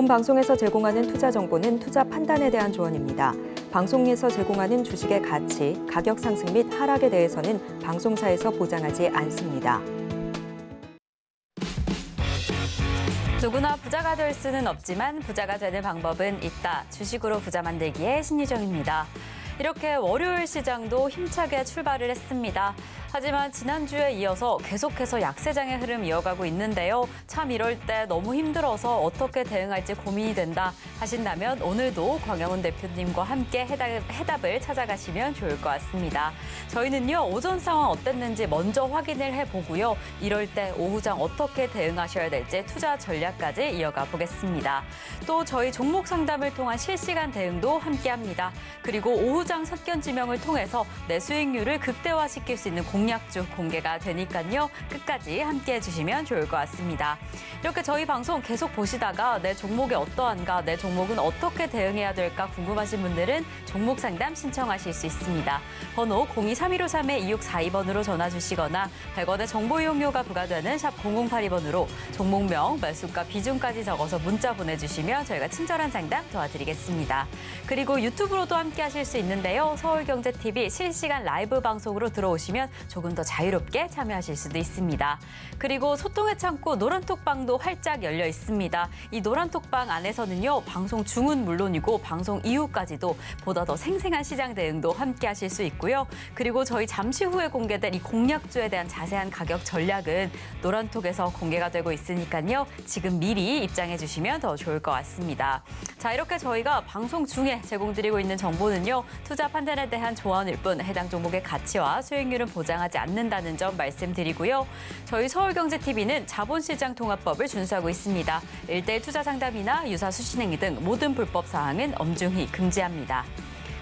본 방송에서 제공하는 투자 정보는 투자 판단에 대한 조언입니다. 방송에서 제공하는 주식의 가치, 가격 상승 및 하락에 대해서는 방송사에서 보장하지 않습니다. 누구나 부자가 될 수는 없지만 부자가 되는 방법은 있다. 주식으로 부자 만들기의 신유정입니다. 이렇게 월요일 시장도 힘차게 출발을 했습니다. 하지만 지난주에 이어서 계속해서 약세장의 흐름 이어가고 있는데요. 참 이럴 때 너무 힘들어서 어떻게 대응할지 고민이 된다 하신다면 오늘도 광영훈 대표님과 함께 해답, 을 찾아가시면 좋을 것 같습니다. 저희는요, 오전 상황 어땠는지 먼저 확인을 해보고요. 이럴 때 오후장 어떻게 대응하셔야 될지 투자 전략까지 이어가 보겠습니다. 또 저희 종목 상담을 통한 실시간 대응도 함께합니다. 그리고 오후 통장 석견 지명을 통해서 내 수익률을 극대화시킬 수 있는 공약주 공개가 되니까요. 끝까지 함께해 주시면 좋을 것 같습니다. 이렇게 저희 방송 계속 보시다가 내 종목이 어떠한가, 내 종목은 어떻게 대응해야 될까 궁금하신 분들은 종목 상담 신청하실 수 있습니다. 번호 023153-2642번으로 전화 주시거나 100원의 정보 이용료가 부과되는 샵 0082번으로 종목명, 매수가, 비중까지 적어서 문자 보내주시면 저희가 친절한 상담 도와드리겠습니다. 그리고 유튜브로도 함께 하실 수 있는 있는데요. 서울경제TV 실시간 라이브 방송으로 들어오시면 조금 더 자유롭게 참여하실 수도 있습니다. 그리고 소통의 창고 노란톡방도 활짝 열려 있습니다. 이 노란톡방 안에서는요. 방송 중은 물론이고 방송 이후까지도 보다 더 생생한 시장 대응도 함께 하실 수 있고요. 그리고 저희 잠시 후에 공개될 이공략주에 대한 자세한 가격 전략은 노란톡에서 공개가 되고 있으니까요. 지금 미리 입장해 주시면 더 좋을 것 같습니다. 자, 이렇게 저희가 방송 중에 제공드리고 있는 정보는요. 투자 판단에 대한 조언일 뿐 해당 종목의 가치와 수익률은 보장하지 않는다는 점 말씀드리고요. 저희 서울경제TV는 자본시장 통합법을 준수하고 있습니다. 일대일 투자 상담이나 유사 수신행위 등 모든 불법 사항은 엄중히 금지합니다.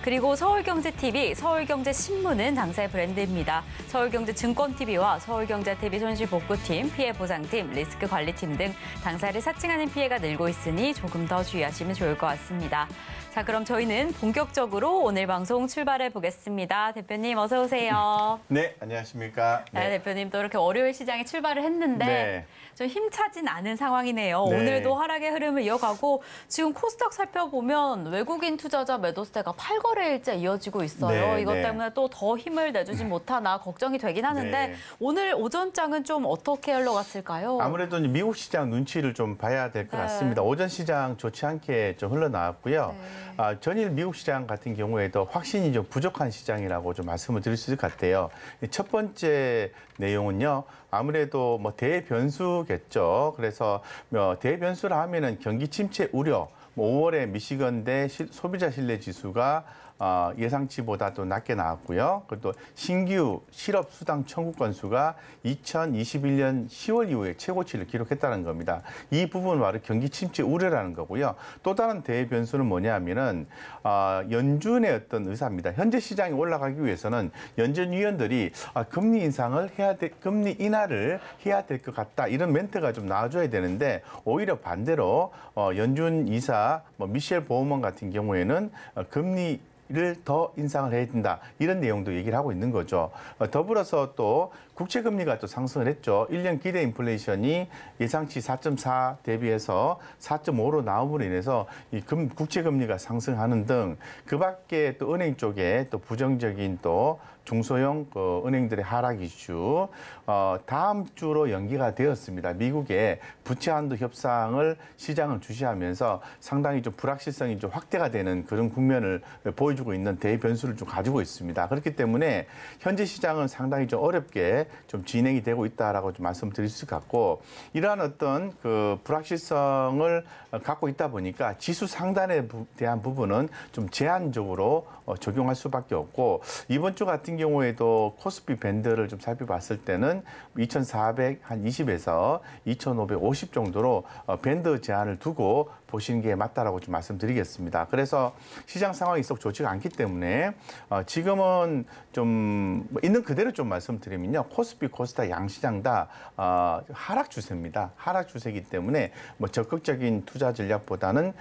그리고 서울경제TV, 서울경제신문은 당사의 브랜드입니다. 서울경제증권TV와 서울경제TV 손실복구팀, 피해보상팀, 리스크관리팀 등 당사를 사칭하는 피해가 늘고 있으니 조금 더 주의하시면 좋을 것 같습니다. 자, 그럼 저희는 본격적으로 오늘 방송 출발해 보겠습니다. 대표님 어서 오세요. 네, 안녕하십니까. 네, 네 대표님 또 이렇게 월요일 시장에 출발을 했는데 네. 좀 힘차진 않은 상황이네요. 네. 오늘도 하락의 흐름을 이어가고 지금 코스닥 살펴보면 외국인 투자자 매도세가 8거래일째 이어지고 있어요. 네, 이것 네. 때문에 또 더 힘을 내주지 음. 못하나 걱정이 되긴 하는데 네. 오늘 오전장은 좀 어떻게 흘러갔을까요? 아무래도 미국 시장 눈치를 좀 봐야 될것 네. 같습니다. 오전 시장 좋지 않게 좀 흘러나왔고요. 네. 아, 전일 미국 시장 같은 경우에도 확신이 좀 부족한 시장이라고 좀 말씀을 드릴 수 있을 것 같아요. 첫 번째 내용은요. 아무래도 뭐 대변수겠죠. 그래서 뭐 대변수라 하면은 경기 침체 우려, 5월에 뭐 미시건대 소비자 신뢰 지수가 어, 예상치보다 또 낮게 나왔고요. 그리고 또 신규 실업 수당 청구 건수가 2021년 10월 이후에 최고치를 기록했다는 겁니다. 이 부분은 바로 경기 침체 우려라는 거고요. 또 다른 대변수는 뭐냐 하면은 어, 연준의 어떤 의사입니다. 현재 시장이 올라가기 위해서는 연준 위원들이 아, 금리 인상을 해야 될, 금리 인하를 해야 될 것 같다 이런 멘트가 좀 나와줘야 되는데 오히려 반대로 어, 연준 이사 뭐 미셸 보험원 같은 경우에는 어, 금리 를더 인상을 해야 된다. 이런 내용도 얘기를 하고 있는 거죠. 어, 더불어서 또 국채 금리가 또 상승을 했죠. 1년 기대 인플레이션이 예상치 4.4 대비해서 4.5로 나옴으로 인해서 이 금, 국채 금리가 상승하는 등 그 밖에 또 은행 쪽에 또 부정적인 또 중소형 그 은행들의 하락 이슈 어, 다음 주로 연기가 되었습니다. 미국의 부채 한도 협상을 시장을 주시하면서 상당히 좀 불확실성이 좀 확대가 되는 그런 국면을 보여주고 있는 대변수를 좀 가지고 있습니다. 그렇기 때문에 현재 시장은 상당히 좀 어렵게 좀 진행이 되고 있다라고 좀 말씀드릴 수 같고 이러한 어떤 그 불확실성을 갖고 있다 보니까 지수 상단에 대한 부분은 좀 제한적으로 어, 적용할 수밖에 없고 이번 주 같은 경우에도 코스피 밴드를 좀 살펴봤을 때는 경우에는 2,420에서 2,550 정도로 어, 밴드 제한을 두고 보시는 게 맞다라고 좀 말씀드리겠습니다. 그래서 시장 상황이 썩 좋지가 않기 때문에 어, 지금은 좀 뭐 있는 그대로 좀 말씀드리면요. 코스피, 코스닥 양시장 다 어, 하락 추세입니다. 하락 추세이기 때문에 뭐 적극적인 투자 전략보다는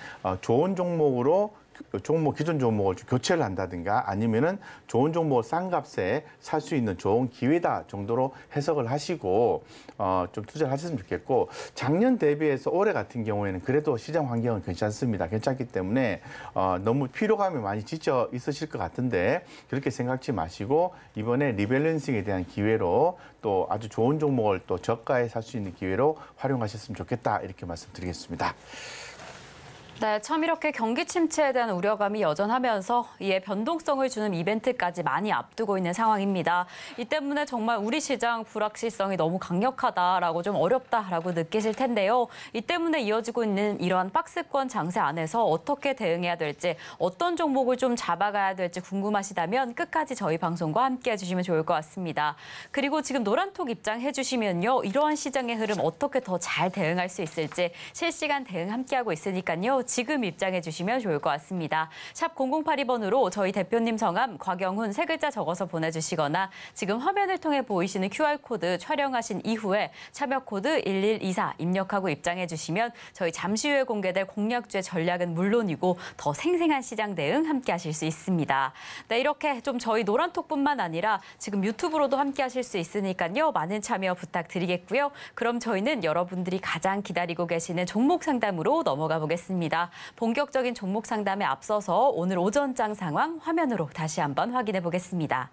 좋은 종목으로 종목 뭐 기존 종목을 교체를 한다든가 아니면은 좋은 종목을 뭐 싼 값에 살 수 있는 좋은 기회다 정도로 해석을 하시고 어, 좀 투자를 하셨으면 좋겠고 작년 대비해서 올해 같은 경우에는 그래도 시장 환경은 괜찮습니다. 괜찮기 때문에 어, 너무 피로감이 많이 지쳐 있으실 것 같은데 그렇게 생각지 마시고 이번에 리밸런싱에 대한 기회로 또 아주 좋은 종목을 또 저가에 살 수 있는 기회로 활용하셨으면 좋겠다 이렇게 말씀드리겠습니다. 네, 참 이렇게 경기 침체에 대한 우려감이 여전하면서 이에 변동성을 주는 이벤트까지 많이 앞두고 있는 상황입니다. 이 때문에 정말 우리 시장 불확실성이 너무 강력하다라고 좀 어렵다라고 느끼실 텐데요. 이 때문에 이어지고 있는 이러한 박스권 장세 안에서 어떻게 대응해야 될지 어떤 종목을 좀 잡아가야 될지 궁금하시다면 끝까지 저희 방송과 함께 해주시면 좋을 것 같습니다. 그리고 지금 노란톡 입장해 주시면요. 이러한 시장의 흐름 어떻게 더 잘 대응할 수 있을지 실시간 대응 함께하고 있으니까요. 지금 입장해 주시면 좋을 것 같습니다. 샵 0082번으로 저희 대표님 성함 곽영훈 세 글자 적어서 보내주시거나 지금 화면을 통해 보이시는 QR코드 촬영하신 이후에 참여 코드 1124 입력하고 입장해 주시면 저희 잠시 후에 공개될 공략주의 전략은 물론이고 더 생생한 시장 대응 함께 하실 수 있습니다. 네, 이렇게 좀 저희 노란톡뿐만 아니라 지금 유튜브로도 함께 하실 수 있으니까요. 많은 참여 부탁드리겠고요. 그럼 저희는 여러분들이 가장 기다리고 계시는 종목 상담으로 넘어가 보겠습니다. 있습니다. 본격적인 종목 상담에 앞서서 오늘 오전장 상황 화면으로 다시 한번 확인해 보겠습니다.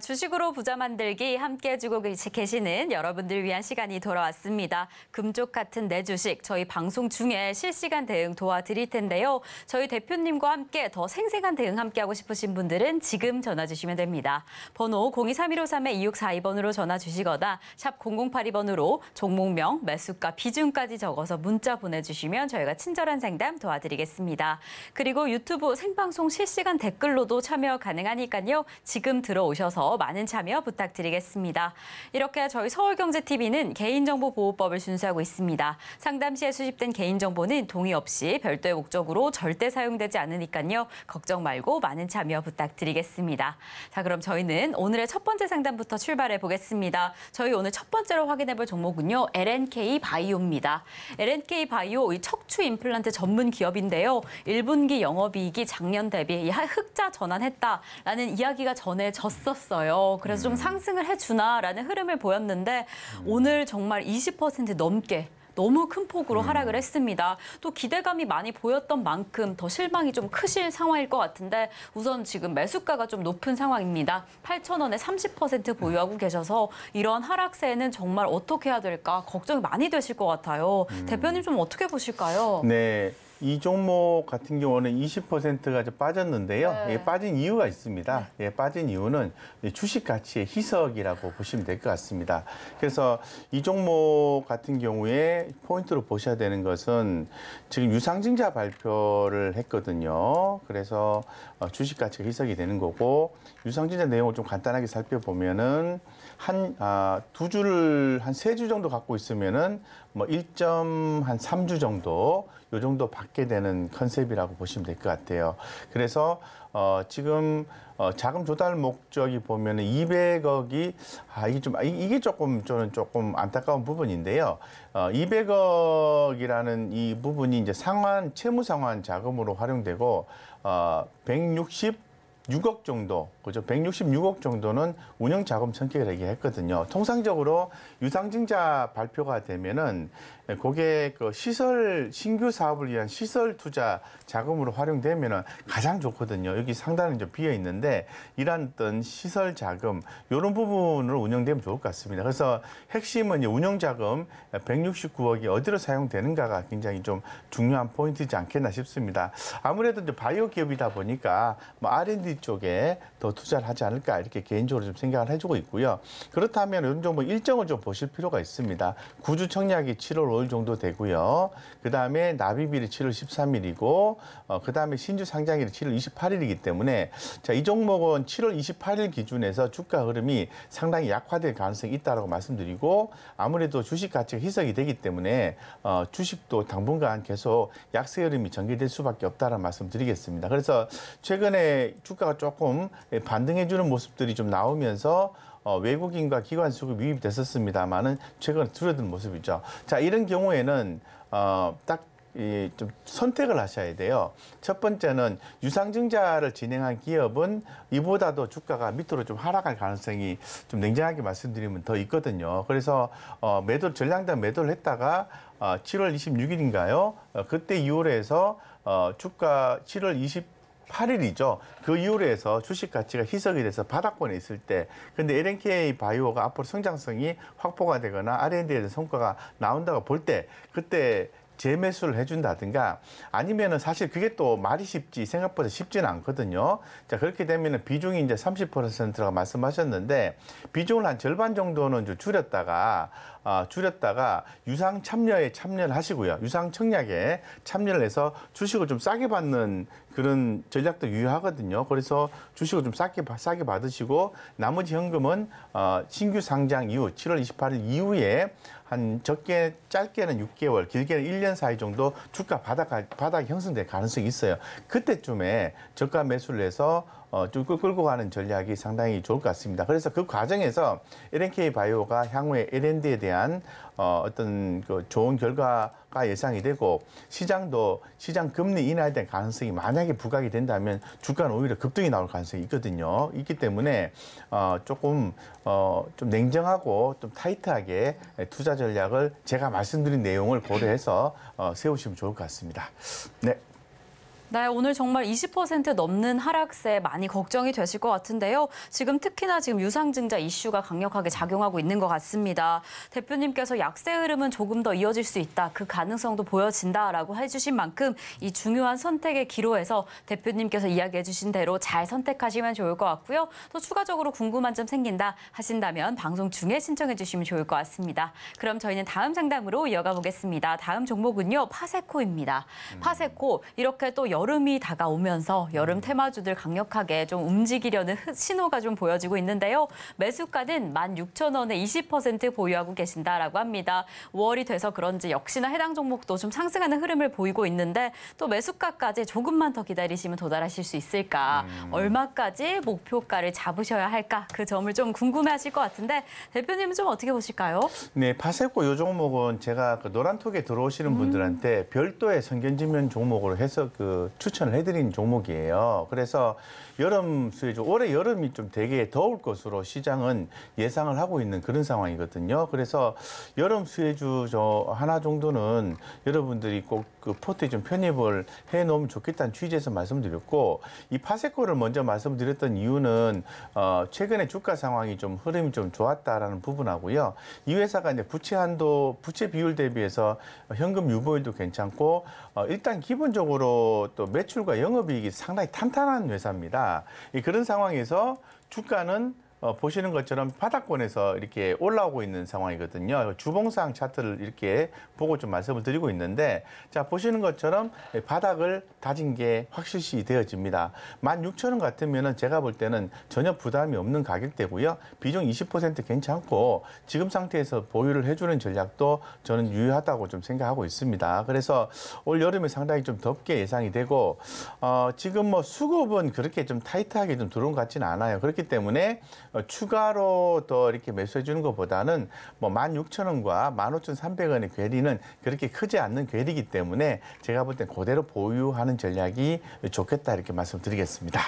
주식으로 부자 만들기 함께 해주고 계시는 여러분들 위한 시간이 돌아왔습니다. 금쪽 같은 내 주식, 저희 방송 중에 실시간 대응 도와드릴 텐데요. 저희 대표님과 함께 더 생생한 대응 함께하고 싶으신 분들은 지금 전화 주시면 됩니다. 번호 0 2 3 1 5 3 2 6 4 2번으로 전화 주시거나 샵 0082번으로 종목명, 매수가, 비중까지 적어서 문자 보내주시면 저희가 친절한 상담 도와드리겠습니다. 그리고 유튜브 생방송 실시간 댓글로도 참여 가능하니까요. 지금 들어오셔서 더 많은 참여 부탁드리겠습니다. 이렇게 저희 서울경제TV는 개인정보보호법을 준수하고 있습니다. 상담 시에 수집된 개인정보는 동의 없이 별도의 목적으로 절대 사용되지 않으니까요. 걱정 말고 많은 참여 부탁드리겠습니다. 자, 그럼 저희는 오늘의 첫 번째 상담부터 출발해 보겠습니다. 저희 오늘 첫 번째로 확인해 볼 종목은요. LNK 바이오입니다. LNK 바이오 이 척추 임플란트 전문 기업인데요. 1분기 영업이익이 작년 대비 흑자 전환했다라는 이야기가 전해졌었어요. 있었어요. 그래서 좀 음. 상승을 해주나라는 흐름을 보였는데 음. 오늘 정말 20% 넘게 너무 큰 폭으로 음. 하락을 했습니다. 또 기대감이 많이 보였던 만큼 더 실망이 좀 크실 상황일 것 같은데 우선 지금 매수가가 좀 높은 상황입니다. 8,000원에 30% 보유하고 계셔서 이런 하락세는 정말 어떻게 해야 될까 걱정이 많이 되실 것 같아요. 음. 대표님 좀 어떻게 보실까요? 네. 이 종목 같은 경우는 20%가 이제 빠졌는데요. 네. 예, 빠진 이유가 있습니다. 예, 빠진 이유는 주식 가치의 희석이라고 보시면 될 것 같습니다. 그래서 이 종목 같은 경우에 포인트로 보셔야 되는 것은 지금 유상증자 발표를 했거든요. 그래서 어, 주식 가치가 희석이 되는 거고 유상증자 내용을 좀 간단하게 살펴보면은 한두 아, 주를 한 세 주 정도 갖고 있으면은 뭐 1.한 3주 정도 요 정도 받게 되는 컨셉이라고 보시면 될 것 같아요. 그래서 어, 지금 어, 자금 조달 목적이 보면은 200억이 아 이게 좀 아, 이게 조금 저는 조금 안타까운 부분인데요. 어, 200억이라는 이 부분이 이제 상환 채무 상환 자금으로 활용되고 어, 160 6억 정도 그죠? 166억 정도는 운영 자금 청객을 얘기했거든요. 통상적으로 유상증자 발표가 되면은 그게 그 시설 신규 사업을 위한 시설 투자 자금으로 활용되면은 가장 좋거든요. 여기 상단은 좀 비어 있는데 이런 어떤 시설 자금 이런 부분으로 운영되면 좋을 것 같습니다. 그래서 핵심은 이제 운영 자금 169억이 어디로 사용되는가가 굉장히 좀 중요한 포인트이지 않겠나 싶습니다. 아무래도 이제 바이오 기업이다 보니까 뭐 R&D 쪽에 더 투자를 하지 않을까 이렇게 개인적으로 좀 생각을 해주고 있고요. 그렇다면 요즘 좀뭐 일정을 좀 보실 필요가 있습니다. 구주 청약이 7월 5일 정도 되고요. 그 다음에 나비비리 7월 13일이고 어, 그 다음에 신주 상장일이 7월 28일이기 때문에 자, 이 종목은 7월 28일 기준에서 주가 흐름이 상당히 약화될 가능성이 있다고 말씀드리고 아무래도 주식 가치가 희석이 되기 때문에 어, 주식도 당분간 계속 약세 흐름이 전개될 수밖에 없다는 말씀드리겠습니다. 그래서 최근에 주가가 조금 반등해주는 모습들이 좀 나오면서 어, 외국인과 기관 수급이 유입 됐었습니다만은 최근 에 줄어든 모습이죠. 자, 이런 경우에는 어, 딱 이, 좀 선택을 하셔야 돼요. 첫 번째는 유상증자를 진행한 기업은 이보다도 주가가 밑으로 좀 하락할 가능성이 좀 냉정하게 말씀드리면 더 있거든요. 그래서 어, 매도 전량단 매도를 했다가 어, 7월 26일인가요? 어, 그때 이후로 해서 어, 주가 7월 20 8일이죠. 그 이후로 해서 주식 가치가 희석이 돼서 바닥권에 있을 때 근데 LNK 바이오가 앞으로 성장성이 확보가 되거나 R&D에 대한 성과가 나온다고 볼 때 그때 재매수를 해준다든가 아니면은 사실 그게 또 말이 쉽지 생각보다 쉽지는 않거든요. 자 그렇게 되면은 비중이 이제 30%라고 말씀하셨는데 비중을 한 절반 정도는 줄였다가 아, 줄였다가 유상 참여에 참여를 하시고요. 유상 청약에 참여를 해서 주식을 좀 싸게 받는 그런 전략도 유효하거든요. 그래서 주식을 좀 싸게 싸게 받으시고 나머지 현금은 어, 신규 상장 이후 7월 28일 이후에 한 적게 짧게는 6개월, 길게는 1년 사이 정도 주가 바닥 바닥 형성될 가능성이 있어요. 그때쯤에 저가 매수를 해서 어, 쭉 끌고 가는 전략이 상당히 좋을 것 같습니다. 그래서 그 과정에서 LNK 바이오가 향후에 L&D에 대한 어, 어떤 그 좋은 결과가 예상이 되고 시장도 시장 금리 인하에 대한 가능성이 만약에 부각이 된다면 주가는 오히려 급등이 나올 가능성이 있거든요. 있기 때문에 어, 조금 어, 좀 냉정하고 좀 타이트하게 투자 전략을 제가 말씀드린 내용을 고려해서 어, 세우시면 좋을 것 같습니다. 네. 네, 오늘 정말 20% 넘는 하락세 많이 걱정이 되실 것 같은데요. 지금 특히나 지금 유상증자 이슈가 강력하게 작용하고 있는 것 같습니다. 대표님께서 약세 흐름은 조금 더 이어질 수 있다. 그 가능성도 보여진다라고 해주신 만큼 이 중요한 선택의 기로에서 대표님께서 이야기해주신 대로 잘 선택하시면 좋을 것 같고요. 또 추가적으로 궁금한 점 생긴다 하신다면 방송 중에 신청해 주시면 좋을 것 같습니다. 그럼 저희는 다음 상담으로 이어가 보겠습니다. 다음 종목은요. 파세코입니다. 파세코 이렇게 또 여... 여름이 다가오면서 여름 음. 테마주들 강력하게 좀 움직이려는 신호가 좀 보여지고 있는데요. 매수가는 16,000원에 20% 보유하고 계신다라고 합니다. 5월이 돼서 그런지 역시나 해당 종목도 좀 상승하는 흐름을 보이고 있는데 또 매수가까지 조금만 더 기다리시면 도달하실 수 있을까? 음. 얼마까지 목표가를 잡으셔야 할까? 그 점을 좀 궁금해하실 것 같은데 대표님은 좀 어떻게 보실까요? 네, 파세코 요 종목은 제가 그 노란톡에 들어오시는 음. 분들한테 음. 별도의 선견지면 종목으로 해서 그 추천을 해드린 종목이에요. 그래서 여름 수혜주 올해 여름이 좀 되게 더울 것으로 시장은 예상을 하고 있는 그런 상황이거든요. 그래서 여름 수혜주 저 하나 정도는 여러분들이 꼭 그 포트에 좀 편입을 해 놓으면 좋겠다는 취지에서 말씀드렸고 이 파세코를 먼저 말씀드렸던 이유는 어 최근에 주가 상황이 좀 흐름이 좀 좋았다라는 부분하고요. 이 회사가 이제 부채 한도 부채 비율 대비해서 현금 유보율도 괜찮고 어 일단 기본적으로 또 매출과 영업이익이 상당히 탄탄한 회사입니다. 그런 상황에서 주가는 어, 보시는 것처럼 바닥권에서 이렇게 올라오고 있는 상황이거든요. 주봉상 차트를 이렇게 보고 좀 말씀을 드리고 있는데 자 보시는 것처럼 바닥을 다진 게 확실시 되어집니다. 16,000원 같으면 은 제가 볼 때는 전혀 부담이 없는 가격대고요. 비중 20% 괜찮고 지금 상태에서 보유를 해주는 전략도 저는 유효하다고 좀 생각하고 있습니다. 그래서 올 여름에 상당히 좀 덥게 예상이 되고 어, 지금 뭐 수급은 그렇게 좀 타이트하게 좀 들어온 것 같지는 않아요. 그렇기 때문에 어, 추가로 더 이렇게 매수해 주는 것보다는 뭐 16,000원과 15,300원의 괴리는 그렇게 크지 않는 괴리이기 때문에 제가 볼 땐 그대로 보유하는 전략이 좋겠다 이렇게 말씀드리겠습니다.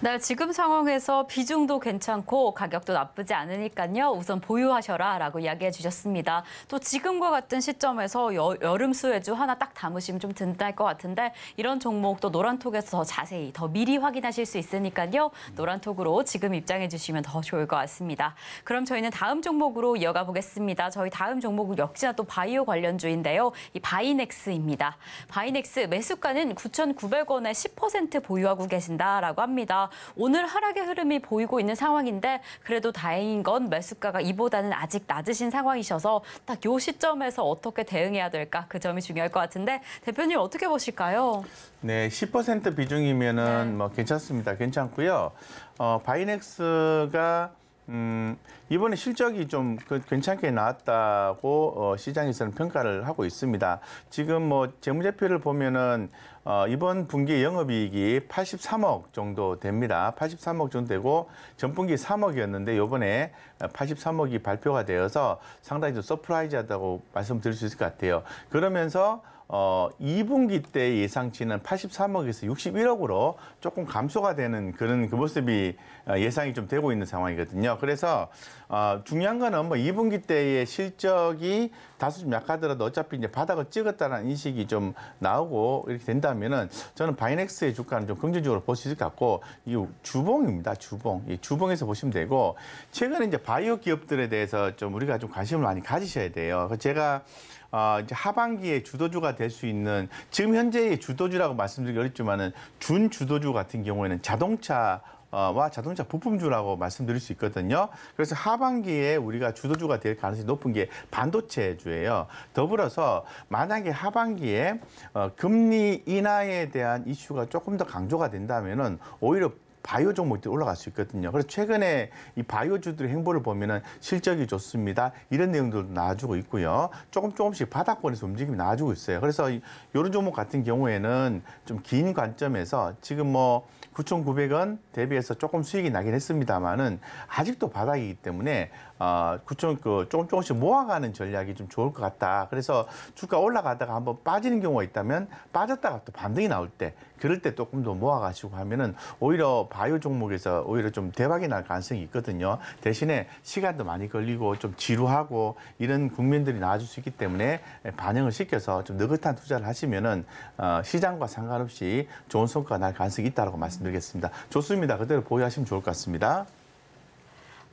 네, 지금 상황에서 비중도 괜찮고 가격도 나쁘지 않으니까요. 우선 보유하셔라 라고 이야기해 주셨습니다. 또 지금과 같은 시점에서 여, 여름 수혜주 하나 딱 담으시면 좀 든달 것 같은데 이런 종목 또 노란톡에서 더 자세히 더 미리 확인하실 수 있으니까요. 노란톡으로 지금 입장해 주시면 더 좋을 것 같습니다. 그럼 저희는 다음 종목으로 이어가 보겠습니다. 저희 다음 종목은 역시나 또 바이오 관련주인데요. 이 바이넥스입니다. 바이넥스 매수가는 9,900원에 10% 보유하고 계신다라고 합니다. 오늘 하락의 흐름이 보이고 있는 상황인데 그래도 다행인 건 매수가가 이보다는 아직 낮으신 상황이셔서 딱 요 시점에서 어떻게 대응해야 될까 그 점이 중요할 것 같은데 대표님 어떻게 보실까요? 네, 10% 비중이면은 네. 뭐 괜찮습니다. 괜찮고요. 어, 바이넥스가 음, 이번에 실적이 좀 그 괜찮게 나왔다고 어, 시장에서는 평가를 하고 있습니다. 지금 뭐 재무제표를 보면은 어, 이번 분기 영업이익이 83억 정도 됩니다. 83억 정도 되고 전분기 3억이었는데 요번에 83억이 발표가 되어서 상당히 좀 서프라이즈하다고 말씀드릴 수 있을 것 같아요. 그러면서 어, 2분기 때 예상치는 83억에서 61억으로 조금 감소가 되는 그런 그 모습이 어, 예상이 좀 되고 있는 상황이거든요. 그래서 어, 중요한 거는 뭐 2분기 때의 실적이 다소 좀 약하더라도 어차피 이제 바닥을 찍었다는 인식이 좀 나오고 이렇게 된다면은 저는 바이넥스의 주가는 좀 긍정적으로 볼 수 있을 것 같고 이 주봉입니다. 주봉. 이 주봉에서 보시면 되고 최근에 이제 바이오 기업들에 대해서 좀 우리가 좀 관심을 많이 가지셔야 돼요. 그 제가 어, 이제 하반기에 주도주가 될 수 있는 지금 현재의 주도주라고 말씀드리기 어렵지만은 준 주도주 같은 경우에는 자동차 어, 와 자동차 부품주라고 말씀드릴 수 있거든요. 그래서 하반기에 우리가 주도주가 될 가능성이 높은 게 반도체주예요. 더불어서 만약에 하반기에 어, 금리 인하에 대한 이슈가 조금 더 강조가 된다면은 오히려 바이오 종목들이 올라갈 수 있거든요. 그래서 최근에 이 바이오주들의 행보를 보면은 실적이 좋습니다. 이런 내용들도 나와주고 있고요. 조금 조금씩 바닥권에서 움직임이 나와주고 있어요. 그래서 이런 종목 같은 경우에는 좀 긴 관점에서 지금 뭐 9,900원 대비해서 조금 수익이 나긴 했습니다만은 아직도 바닥이기 때문에 어, 구청 그 조금 조금씩 모아가는 전략이 좀 좋을 것 같다. 그래서 주가 올라가다가 한번 빠지는 경우가 있다면 빠졌다가 또 반등이 나올 때 그럴 때 조금 더 모아가지고 하면은 오히려 바이오 종목에서 오히려 좀 대박이 날 가능성이 있거든요. 대신에 시간도 많이 걸리고 좀 지루하고 이런 국민들이 나와줄 수 있기 때문에 반영을 시켜서 좀 느긋한 투자를 하시면은 어, 시장과 상관없이 좋은 성과가 날 가능성이 있다고 말씀드리겠습니다. 좋습니다. 그대로 보유하시면 좋을 것 같습니다.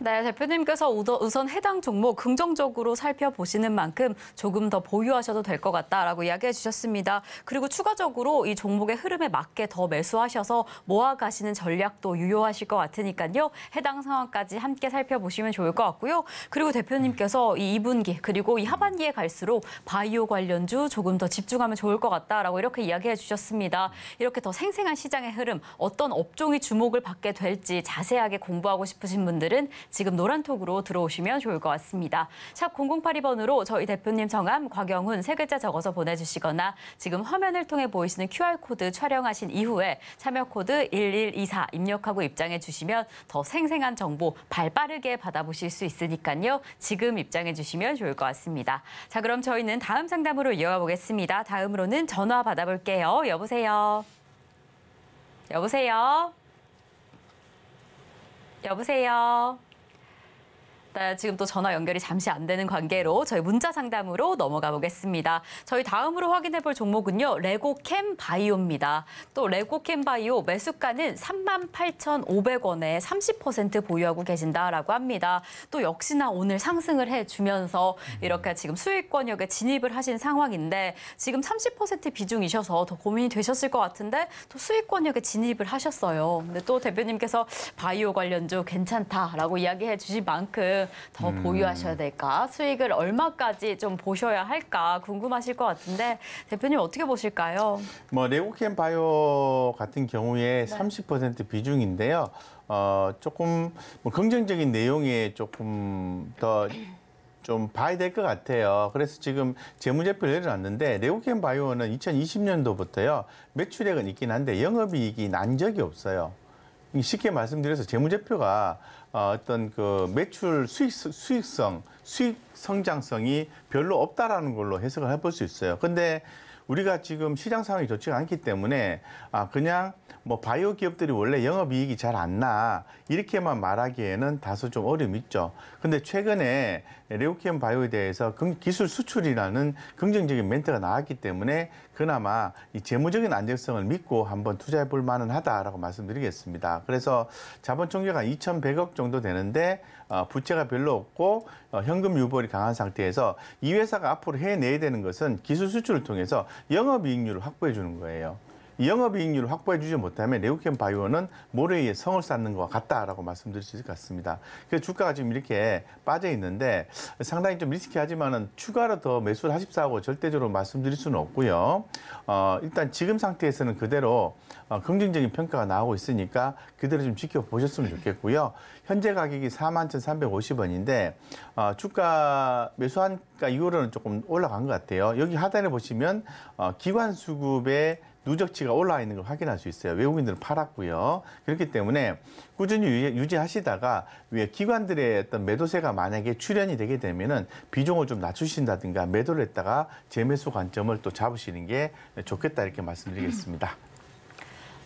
네, 대표님께서 우선 해당 종목 긍정적으로 살펴보시는 만큼 조금 더 보유하셔도 될 것 같다라고 이야기해 주셨습니다. 그리고 추가적으로 이 종목의 흐름에 맞게 더 매수하셔서 모아가시는 전략도 유효하실 것 같으니까요. 해당 상황까지 함께 살펴보시면 좋을 것 같고요. 그리고 대표님께서 이 2분기 그리고 이 하반기에 갈수록 바이오 관련주 조금 더 집중하면 좋을 것 같다라고 이렇게 이야기해 주셨습니다. 이렇게 더 생생한 시장의 흐름, 어떤 업종이 주목을 받게 될지 자세하게 공부하고 싶으신 분들은 지금 노란톡으로 들어오시면 좋을 것 같습니다. 샵 0082번으로 저희 대표님 성함 곽영훈 세 글자 적어서 보내주시거나 지금 화면을 통해 보이시는 QR코드 촬영하신 이후에 참여 코드 1124 입력하고 입장해 주시면 더 생생한 정보 발빠르게 받아보실 수 있으니까요. 지금 입장해 주시면 좋을 것 같습니다. 자 그럼 저희는 다음 상담으로 이어가 보겠습니다. 다음으로는 전화 받아볼게요. 여보세요. 여보세요. 여보세요. 네, 지금 또 전화 연결이 잠시 안 되는 관계로 저희 문자 상담으로 넘어가 보겠습니다. 저희 다음으로 확인해 볼 종목은요. 레고캠 바이오입니다. 또 레고캠 바이오 매수가는 38,500원에 30% 보유하고 계신다라고 합니다. 또 역시나 오늘 상승을 해 주면서 이렇게 지금 수익 권역에 진입을 하신 상황인데 지금 30% 비중이셔서 더 고민이 되셨을 것 같은데 또 수익 권역에 진입을 하셨어요. 근데 또 대표님께서 바이오 관련주 괜찮다라고 이야기해 주신 만큼 조금 더 음. 보유하셔야 될까? 수익을 얼마까지 좀 보셔야 할까 궁금하실 것 같은데 대표님 어떻게 보실까요? 뭐레고캠 바이오 같은 경우에 네. 30% 비중인데요. 어, 조금 뭐 긍정적인 내용에 조금 더 좀 봐야 될 것 같아요. 그래서 지금 재무제표를 내려놨는데 레오캠 바이오는 2020년도부터요 매출액은 있긴 한데 영업이익이 난 적이 없어요. 쉽게 말씀드려서 재무제표가 어, 어떤 그 매출 수익, 수익성, 수익 성장성이 별로 없다라는 걸로 해석을 해볼 수 있어요. 근데 우리가 지금 시장 상황이 좋지가 않기 때문에 아 그냥 뭐 바이오 기업들이 원래 영업 이익이 잘 안 나 이렇게만 말하기에는 다소 좀 어려움이 있죠. 근데 최근에 레오키엠 예, 바이오에 대해서 그 기술 수출이라는 긍정적인 멘트가 나왔기 때문에 그나마 이 재무적인 안정성을 믿고 한번 투자해 볼 만은 하다라고 말씀드리겠습니다. 그래서 자본 총계가 2,100억 정도 되는데 어, 부채가 별로 없고 어, 현금 유보율이 강한 상태에서 이 회사가 앞으로 해내야 되는 것은 기술 수출을 통해서 영업이익률을 확보해 주는 거예요. 영업이익률을 확보해주지 못하면 레우켄 바이오는 모래 위에 성을 쌓는 것 같다라고 말씀드릴 수 있을 것 같습니다. 그래서 주가가 지금 이렇게 빠져 있는데 상당히 좀 리스키하지만은 추가로 더 매수를 하십사하고 절대적으로 말씀드릴 수는 없고요. 어, 일단 지금 상태에서는 그대로 어, 긍정적인 평가가 나오고 있으니까 그대로 좀 지켜보셨으면 좋겠고요. 현재 가격이 41,350원인데 어, 주가 매수한가 이후로는 조금 올라간 것 같아요. 여기 하단에 보시면 어, 기관 수급의 누적치가 올라와 있는 걸 확인할 수 있어요. 외국인들은 팔았고요. 그렇기 때문에 꾸준히 유지하시다가 위에 기관들의 어떤 매도세가 만약에 출현이 되게 되면은 비중을 좀 낮추신다든가 매도를 했다가 재매수 관점을 또 잡으시는 게 좋겠다 이렇게 말씀드리겠습니다.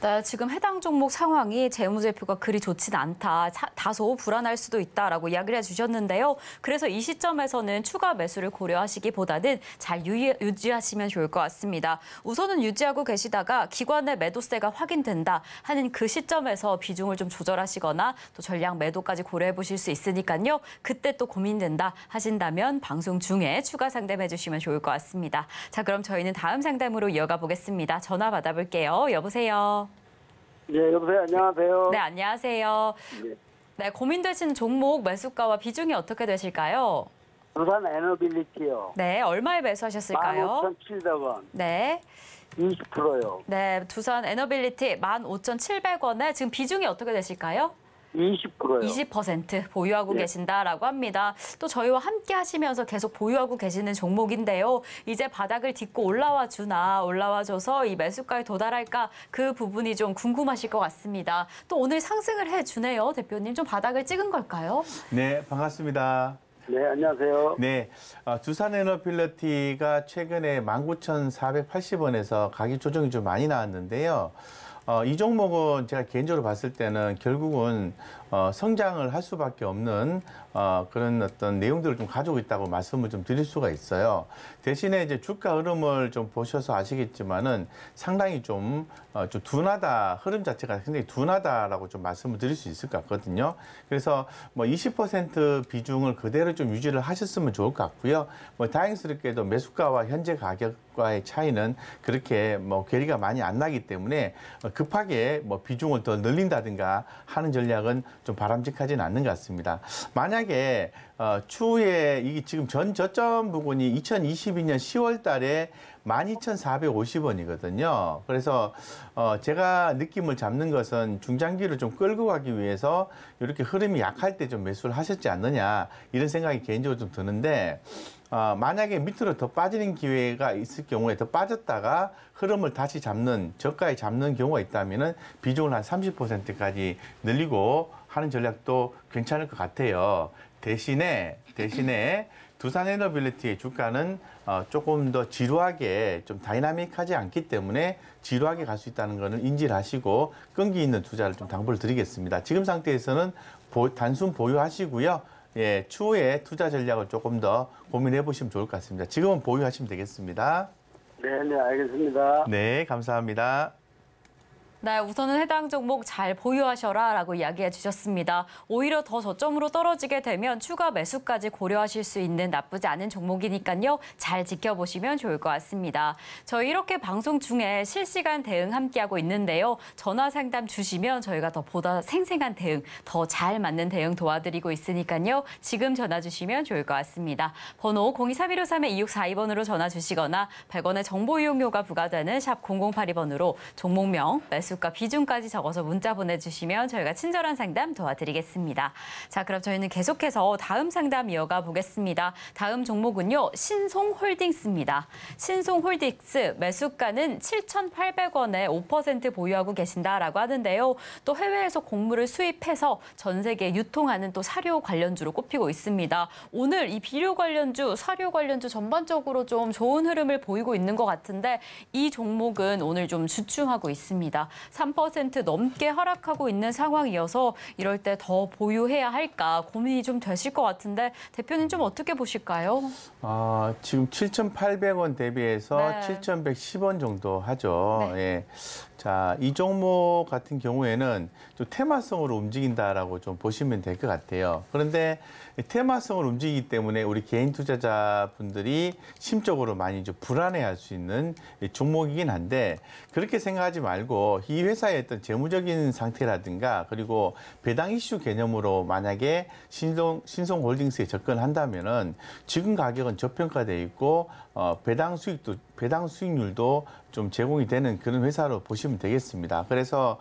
네, 지금 해당 종목 상황이 재무제표가 그리 좋진 않다, 다소 불안할 수도 있다라고 이야기를 해주셨는데요. 그래서 이 시점에서는 추가 매수를 고려하시기보다는 잘 유의, 유지하시면 좋을 것 같습니다. 우선은 유지하고 계시다가 기관의 매도세가 확인된다 하는 그 시점에서 비중을 좀 조절하시거나 또 전량 매도까지 고려해 보실 수 있으니까요. 그때 또 고민된다 하신다면 방송 중에 추가 상담해 주시면 좋을 것 같습니다. 자, 그럼 저희는 다음 상담으로 이어가 보겠습니다. 전화 받아볼게요. 여보세요. 예, 여보세요. 안녕하세요. 네, 안녕하세요. 예. 네. 고민되신 종목 매수가와 비중이 어떻게 되실까요? 부산 에너빌리티요. 네, 얼마에 매수하셨을까요? 15,700원. 네. 20%요. 네, 두산 에너빌리티 15,700원에 지금 비중이 어떻게 되실까요? 20%요. 20% 보유하고 예. 계신다라고 합니다. 또 저희와 함께 하시면서 계속 보유하고 계시는 종목인데요. 이제 바닥을 딛고 올라와 주나 올라와 줘서 이 매수가에 도달할까 그 부분이 좀 궁금하실 것 같습니다. 또 오늘 상승을 해 주네요. 대표님 좀 바닥을 찍은 걸까요? 네, 반갑습니다. 네, 안녕하세요. 네, 어, 두산 에너필러티가 최근에 19,480원에서 가격 조정이 좀 많이 나왔는데요. 어, 이 종목은 제가 개인적으로 봤을 때는 결국은 어, 성장을 할 수밖에 없는 어, 그런 어떤 내용들을 좀 가지고 있다고 말씀을 좀 드릴 수가 있어요. 대신에 이제 주가 흐름을 좀 보셔서 아시겠지만은 상당히 좀, 어, 좀 둔하다 흐름 자체가 굉장히 둔하다라고 좀 말씀을 드릴 수 있을 것 같거든요. 그래서 뭐 20% 비중을 그대로 좀 유지를 하셨으면 좋을 것 같고요. 뭐 다행스럽게도 매수가와 현재 가격과의 차이는 그렇게 뭐 괴리가 많이 안 나기 때문에 급하게 뭐 비중을 더 늘린다든가 하는 전략은 좀 바람직하진 않는 것 같습니다. 만약에 어, 추후에 이게 지금 전 저점 부분이 2022년 10월 달에 12,450원이거든요. 그래서 어, 제가 느낌을 잡는 것은 중장기를 좀 끌고 가기 위해서 이렇게 흐름이 약할 때 좀 매수를 하셨지 않느냐 이런 생각이 개인적으로 좀 드는데 어, 만약에 밑으로 더 빠지는 기회가 있을 경우에 더 빠졌다가 흐름을 다시 잡는 저가에 잡는 경우가 있다면 은 비중을 한 30%까지 늘리고 하는 전략도 괜찮을 것 같아요. 대신에 대신에 두산 에너빌리티의 주가는 어, 조금 더 지루하게 좀 다이나믹하지 않기 때문에 지루하게 갈 수 있다는 것을 인지를 하시고 끈기 있는 투자를 좀 당부를 드리겠습니다. 지금 상태에서는 보, 단순 보유하시고요. 예, 추후에 투자 전략을 조금 더 고민해 보시면 좋을 것 같습니다. 지금은 보유하시면 되겠습니다. 네, 네, 알겠습니다. 네, 감사합니다. 네, 우선은 해당 종목 잘 보유하셔라 라고 이야기해 주셨습니다. 오히려 더 저점으로 떨어지게 되면 추가 매수까지 고려하실 수 있는 나쁘지 않은 종목이니까요. 잘 지켜보시면 좋을 것 같습니다. 저희 이렇게 방송 중에 실시간 대응 함께하고 있는데요. 전화 상담 주시면 저희가 더 보다 생생한 대응, 더 잘 맞는 대응 도와드리고 있으니까요. 지금 전화 주시면 좋을 것 같습니다. 번호 023-1553-2642번으로 전화 주시거나 100원의 정보 이용료가 부과되는 샵 0082번으로 종목명, 매수 주가 비중까지 적어서 문자 보내주시면 저희가 친절한 상담 도와드리겠습니다. 자, 그럼 저희는 계속해서 다음 상담 이어가 보겠습니다. 다음 종목은요, 신송홀딩스입니다. 신송홀딩스 매수가는 7,800원에 5% 보유하고 계신다라고 하는데요. 또 해외에서 곡물을 수입해서 전 세계 유통하는 또 사료 관련주로 꼽히고 있습니다. 오늘 이 비료 관련주, 사료 관련주 전반적으로 좀 좋은 흐름을 보이고 있는 것 같은데 이 종목은 오늘 좀 주춤하고 있습니다. 3% 넘게 하락하고 있는 상황이어서 이럴 때 더 보유해야 할까 고민이 좀 되실 것 같은데 대표님 좀 어떻게 보실까요? 아, 지금 7,800원 대비해서 네. 7,110원 정도 하죠. 네. 예. 자, 이 종목 같은 경우에는 좀 테마성으로 움직인다라고 좀 보시면 될 것 같아요. 그런데 테마성을 움직이기 때문에 우리 개인 투자자분들이 심적으로 많이 좀 불안해할 수 있는 종목이긴 한데 그렇게 생각하지 말고 이 회사의 어떤 재무적인 상태라든가 그리고 배당 이슈 개념으로 만약에 신성 신성홀딩스에 접근한다면은 지금 가격은 저평가돼 있고 어, 배당 수익도 배당 수익률도 좀 제공이 되는 그런 회사로 보시면 되겠습니다. 그래서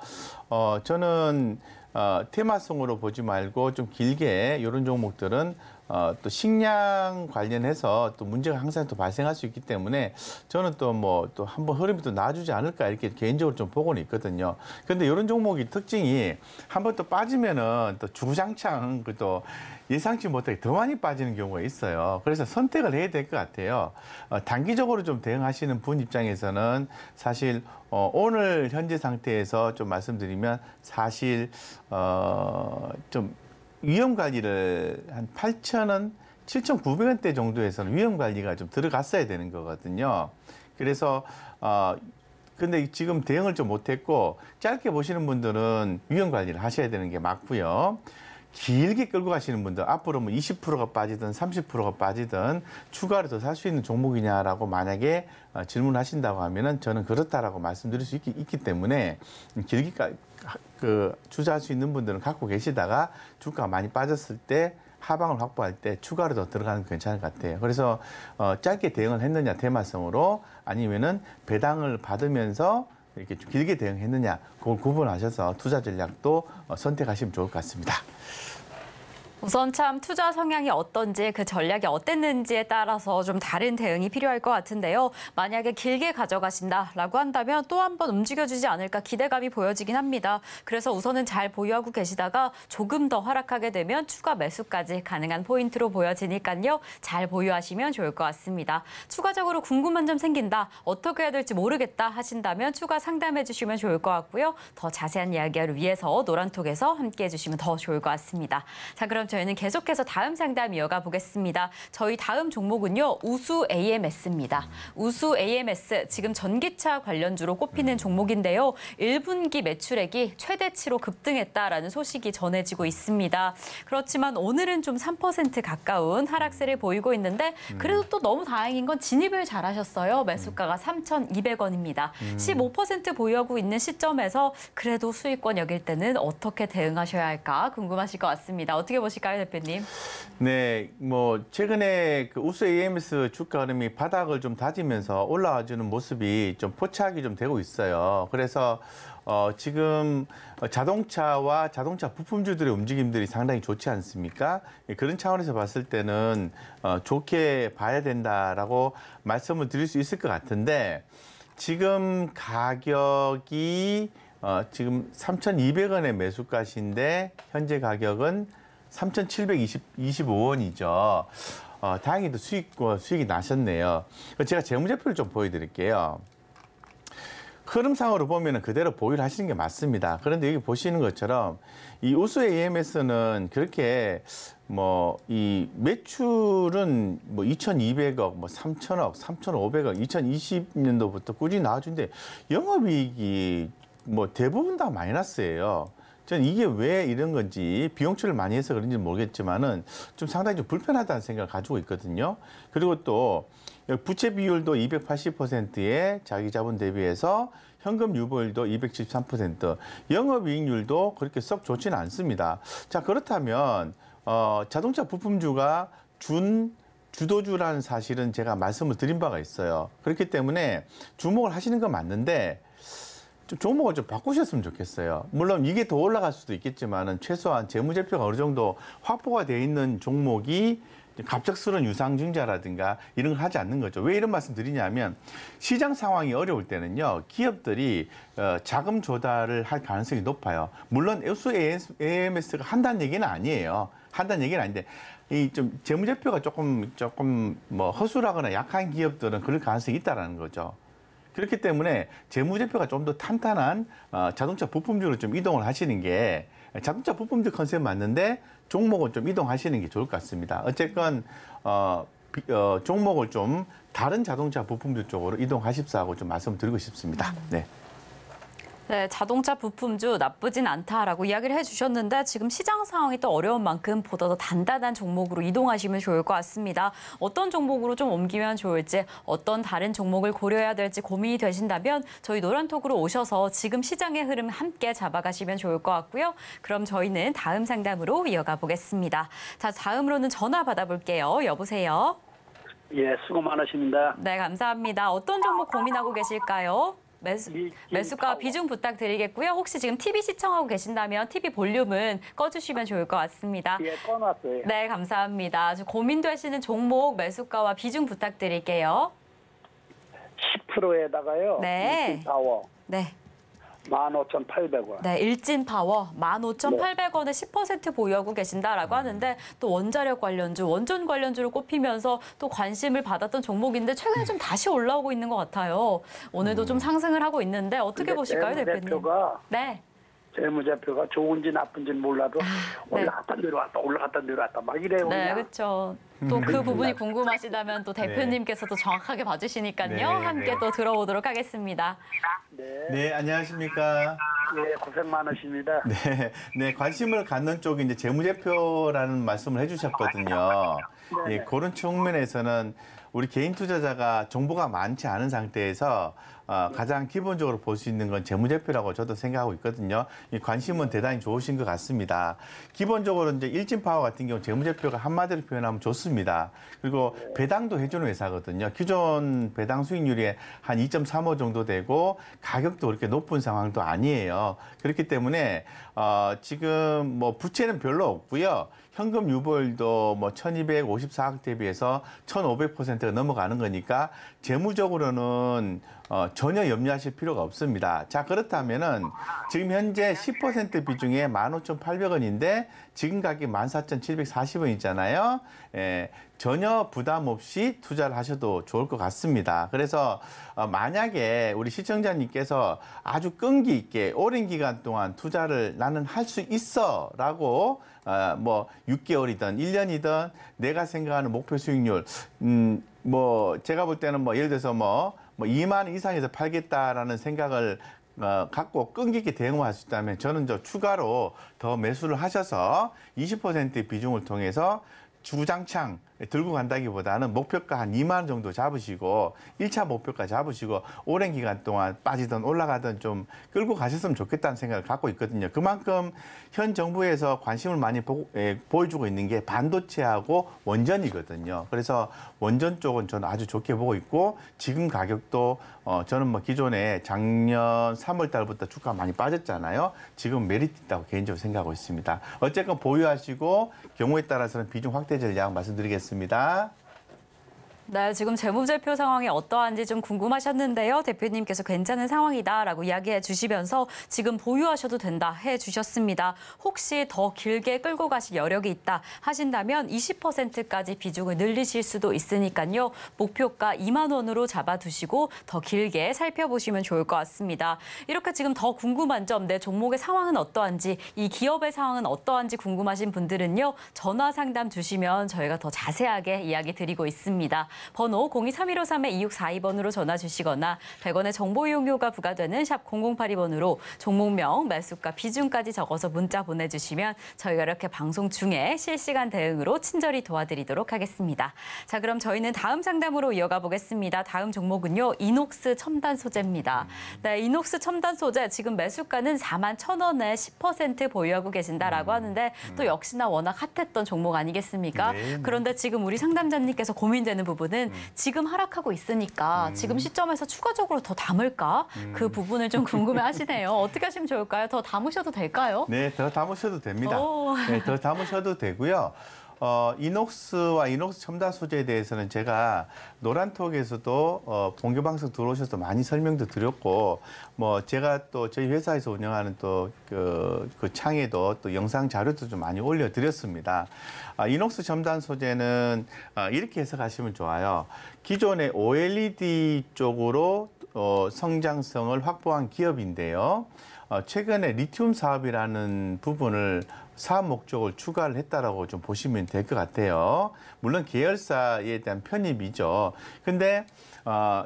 어, 저는 어, 테마성으로 보지 말고 좀 길게 이런 종목들은 어, 또 식량 관련해서 또 문제가 항상 또 발생할 수 있기 때문에 저는 또 뭐또 뭐 한번 흐름이 또 나아주지 않을까 이렇게 개인적으로 좀 보고는 있거든요. 근데 이런 종목이 특징이 한번 또 빠지면은 또 주구장창 그 또 예상치 못하게 더 많이 빠지는 경우가 있어요. 그래서 선택을 해야 될 것 같아요. 어, 단기적으로 좀 대응하시는 분 입장에서는 사실 어, 오늘 현재 상태에서 좀 말씀드리면 사실 어, 좀 위험 관리를 한 8천 원, 7,900원대 정도에서는 위험 관리가 좀 들어갔어야 되는 거거든요. 그래서 어 근데 지금 대응을 좀 못했고 짧게 보시는 분들은 위험 관리를 하셔야 되는 게 맞고요. 길게 끌고 가시는 분들 앞으로 뭐 20%가 빠지든 30%가 빠지든 추가로 더 살 수 있는 종목이냐라고 만약에 어, 질문하신다고 하면은 저는 그렇다라고 말씀드릴 수 있기, 있기 때문에 길게 그 투자할 수 있는 분들은 갖고 계시다가 주가가 많이 빠졌을 때 하방을 확보할 때 추가로 더 들어가는 게 괜찮을 것 같아요. 그래서 어, 짧게 대응을 했느냐 테마성으로 아니면은 배당을 받으면서 이렇게 좀 길게 대응했느냐 그걸 구분하셔서 투자 전략도 어, 선택하시면 좋을 것 같습니다. 우선 참 투자 성향이 어떤지 그 전략이 어땠는지에 따라서 좀 다른 대응이 필요할 것 같은데요. 만약에 길게 가져가신다라고 한다면 또 한 번 움직여주지 않을까 기대감이 보여지긴 합니다. 그래서 우선은 잘 보유하고 계시다가 조금 더 하락하게 되면 추가 매수까지 가능한 포인트로 보여지니까요. 잘 보유하시면 좋을 것 같습니다. 추가적으로 궁금한 점 생긴다, 어떻게 해야 될지 모르겠다 하신다면 추가 상담해 주시면 좋을 것 같고요. 더 자세한 이야기를 위해서 노란톡에서 함께해 주시면 더 좋을 것 같습니다. 자, 그럼 저희는 계속해서 다음 상담 이어가 보겠습니다. 저희 다음 종목은요. 우수 AMS입니다. 우수 AMS 지금 전기차 관련주로 꼽히는 종목인데요. 1분기 매출액이 최대치로 급등했다라는 소식이 전해지고 있습니다. 그렇지만 오늘은 좀 3% 가까운 하락세를 보이고 있는데 음. 그래도 또 너무 다행인 건 진입을 잘하셨어요. 매수가가 3,200원입니다. 음. 15% 음. 보유하고 있는 시점에서 그래도 수익권 여길 때는 어떻게 대응하셔야 할까 궁금하실 것 같습니다. 어떻게 보실까요? 있을까요, 대표님? 네, 뭐 최근에 그 우수 AMS 주가 흐름이 바닥을 좀 다지면서 올라와주는 모습이 좀 포착이 좀 되고 있어요. 그래서 어, 지금 자동차와 자동차 부품주들의 움직임들이 상당히 좋지 않습니까? 예, 그런 차원에서 봤을 때는 어, 좋게 봐야 된다라고 말씀을 드릴 수 있을 것 같은데 지금 가격이 어, 지금 3,200원의 매수가신데 현재 가격은 3,725원이죠. 어, 다행히도 수익, 어, 수익이 나셨네요. 그 제가 재무제표를 좀 보여드릴게요. 흐름상으로 보면 그대로 보유를 하시는 게 맞습니다. 그런데 여기 보시는 것처럼 이 우수 AMS는 그렇게 뭐 이 매출은 뭐 2,200억, 뭐 3,000억, 3,500억, 2020년도부터 꾸준히 나와주데 영업이익이 뭐 대부분 다 마이너스예요. 저는 이게 왜 이런 건지 비용 출을 많이 해서 그런지는 모르겠지만은 좀 상당히 좀 불편하다는 생각을 가지고 있거든요. 그리고 또 부채 비율도 280%에 자기 자본 대비해서 현금 유보율도 273%, 영업 이익률도 그렇게 썩 좋지는 않습니다. 자, 그렇다면 어 자동차 부품주가 준 주도주라는 사실은 제가 말씀을 드린 바가 있어요. 그렇기 때문에 주목을 하시는 건 맞는데 좀 종목을 좀 바꾸셨으면 좋겠어요. 물론 이게 더 올라갈 수도 있겠지만 최소한 재무제표가 어느 정도 확보가 돼 있는 종목이 갑작스러운 유상증자라든가 이런 걸 하지 않는 거죠. 왜 이런 말씀 드리냐면 시장 상황이 어려울 때는요. 기업들이 어, 자금 조달을 할 가능성이 높아요. 물론 S AMS가 한다는 얘기는 아니에요. 한다는 얘기는 아닌데 이 좀 재무제표가 조금 조금 뭐 허술하거나 약한 기업들은 그럴 가능성이 있다라는 거죠. 그렇기 때문에 재무제표가 좀 더 탄탄한 어, 자동차 부품주로 좀 이동을 하시는 게 자동차 부품주 컨셉 맞는데 종목은 좀 이동하시는 게 좋을 것 같습니다. 어쨌건 어, 어 종목을 좀 다른 자동차 부품주 쪽으로 이동하십사 하고 좀 말씀드리고 싶습니다. 음. 네. 네, 자동차 부품주 나쁘진 않다라고 이야기를 해주셨는데 지금 시장 상황이 또 어려운 만큼 보다 더 단단한 종목으로 이동하시면 좋을 것 같습니다. 어떤 종목으로 좀 옮기면 좋을지 어떤 다른 종목을 고려해야 될지 고민이 되신다면 저희 노란톡으로 오셔서 지금 시장의 흐름 함께 잡아가시면 좋을 것 같고요. 그럼 저희는 다음 상담으로 이어가 보겠습니다. 자, 다음으로는 전화 받아볼게요. 여보세요. 예, 수고 많으십니다. 네, 감사합니다. 어떤 종목 고민하고 계실까요? 매수, 매수가 비중 부탁드리겠고요. 혹시 지금 TV 시청하고 계신다면 TV 볼륨은 꺼주시면 좋을 것 같습니다. 예, 꺼놨어요. 네, 감사합니다. 고민되시는 종목 매수가와 비중 부탁드릴게요. 10%에다가요. 네. 네. 15,800원. 네, 일진 파워 15,800원에 10% 보유하고 계신다라고 음. 하는데 또 원자력 관련주, 원전 관련주로 꼽히면서 또 관심을 받았던 종목인데 최근에 좀 다시 올라오고 있는 것 같아요. 오늘도 음. 좀 상승을 하고 있는데 어떻게 보실까요, 대표님? 대표가 네. 재무제표가 좋은지 나쁜지 몰라도 아, 네. 올라갔다 네. 내려왔다 올라갔다 내려왔다 막 이래요. 네, 음. 그 그렇죠. 또 그 부분이 궁금하시다면 또 대표님께서도 네. 정확하게 봐주시니까요. 네, 네. 함께 또 들어오도록 하겠습니다. 네, 네 안녕하십니까. 네, 고생 많으십니다. 네, 네 관심을 갖는 쪽이 이제 재무제표라는 말씀을 해주셨거든요. 네, 예, 그런 측면에서는 우리 개인 투자자가 정보가 많지 않은 상태에서 어, 가장 기본적으로 볼 수 있는 건 재무제표라고 저도 생각하고 있거든요. 이 관심은 대단히 좋으신 것 같습니다. 기본적으로 이제 일진 파워 같은 경우 재무제표가 한마디로 표현하면 좋습니다. 그리고 배당도 해주는 회사거든요. 기존 배당 수익률이 한 2.35 정도 되고 가격도 그렇게 높은 상황도 아니에요. 그렇기 때문에 어, 지금 뭐 부채는 별로 없고요. 현금 유보율도 뭐 1254억 대비해서 1500%가 넘어가는 거니까 재무적으로는 어, 전혀 염려하실 필요가 없습니다. 자 그렇다면은 지금 현재 10% 비중에 15,800원인데 지금 가격이 14,740원이잖아요. 예, 전혀 부담 없이 투자를 하셔도 좋을 것 같습니다. 그래서 어, 만약에 우리 시청자님께서 아주 끈기 있게 오랜 기간 동안 투자를 나는 할 수 있어라고 어, 뭐 6개월이든 1년이든 내가 생각하는 목표 수익률 음, 뭐 제가 볼 때는 뭐 예를 들어서 뭐뭐 2만 이상에서 팔겠다라는 생각을 어, 갖고 끈기게 대응할 수 있다면 저는 저 추가로 더 매수를 하셔서 20% 비중을 통해서 주장창 들고 간다기보다는 목표가 한 2만 원 정도 잡으시고 1차 목표가 잡으시고 오랜 기간 동안 빠지든 올라가든 좀 끌고 가셨으면 좋겠다는 생각을 갖고 있거든요. 그만큼 현 정부에서 관심을 많이 보, 예, 보여주고 있는 게 반도체하고 원전이거든요. 그래서 원전 쪽은 저는 아주 좋게 보고 있고 지금 가격도 어, 저는 뭐 기존에 작년 3월 달부터 주가 많이 빠졌잖아요. 지금 메리트 있다고 개인적으로 생각하고 있습니다. 어쨌건 보유하시고 경우에 따라서는 비중 확대 전략 말씀드리겠습니다. 드리겠습니다. 네, 지금 재무제표 상황이 어떠한지 좀 궁금하셨는데요. 대표님께서 괜찮은 상황이다라고 이야기해 주시면서 지금 보유하셔도 된다 해 주셨습니다. 혹시 더 길게 끌고 가실 여력이 있다 하신다면 20%까지 비중을 늘리실 수도 있으니까요. 목표가 2만 원으로 잡아두시고 더 길게 살펴보시면 좋을 것 같습니다. 이렇게 지금 더 궁금한 점, 내 종목의 상황은 어떠한지, 이 기업의 상황은 어떠한지 궁금하신 분들은요. 전화 상담 주시면 저희가 더 자세하게 이야기 드리고 있습니다. 번호 023-1553-2642번으로 전화 주시거나 100원의 정보 이용료가 부과되는 샵 0082번으로 종목명, 매수가 비중까지 적어서 문자 보내주시면 저희가 이렇게 방송 중에 실시간 대응으로 친절히 도와드리도록 하겠습니다. 자, 그럼 저희는 다음 상담으로 이어가 보겠습니다. 다음 종목은요. 이녹스 첨단 소재입니다. 네, 이녹스 첨단 소재 지금 매수가는 4만 1,000원에 10% 보유하고 계신다라고 음. 하는데 또 역시나 워낙 핫했던 종목 아니겠습니까? 네. 그런데 지금 우리 상담자님께서 고민되는 부분 부분은 음. 지금 하락하고 있으니까 음. 지금 시점에서 추가적으로 더 담을까? 그 음. 부분을 좀 궁금해 하시네요. 어떻게 하시면 좋을까요? 더 담으셔도 될까요? 네, 더 담으셔도 됩니다. 네, 더 담으셔도 되고요. 어, 이녹스와 이녹스 첨단 소재에 대해서는 제가 노란톡에서도 어, 본교 방송 들어오셔서 많이 설명도 드렸고 뭐 제가 또 저희 회사에서 운영하는 또그 그 창에도 또 영상 자료도 좀 많이 올려드렸습니다. 아, 이녹스 첨단 소재는 아, 이렇게 해석하시면 좋아요. 기존의 OLED 쪽으로 어, 성장성을 확보한 기업인데요. 어, 최근에 리튬 사업이라는 부분을 사업 목적을 추가를 했다라고 좀 보시면 될 것 같아요. 물론 계열사에 대한 편입이죠. 근데 어,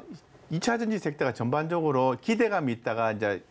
2차 전지 섹터가 전반적으로 기대감이 있다가 이제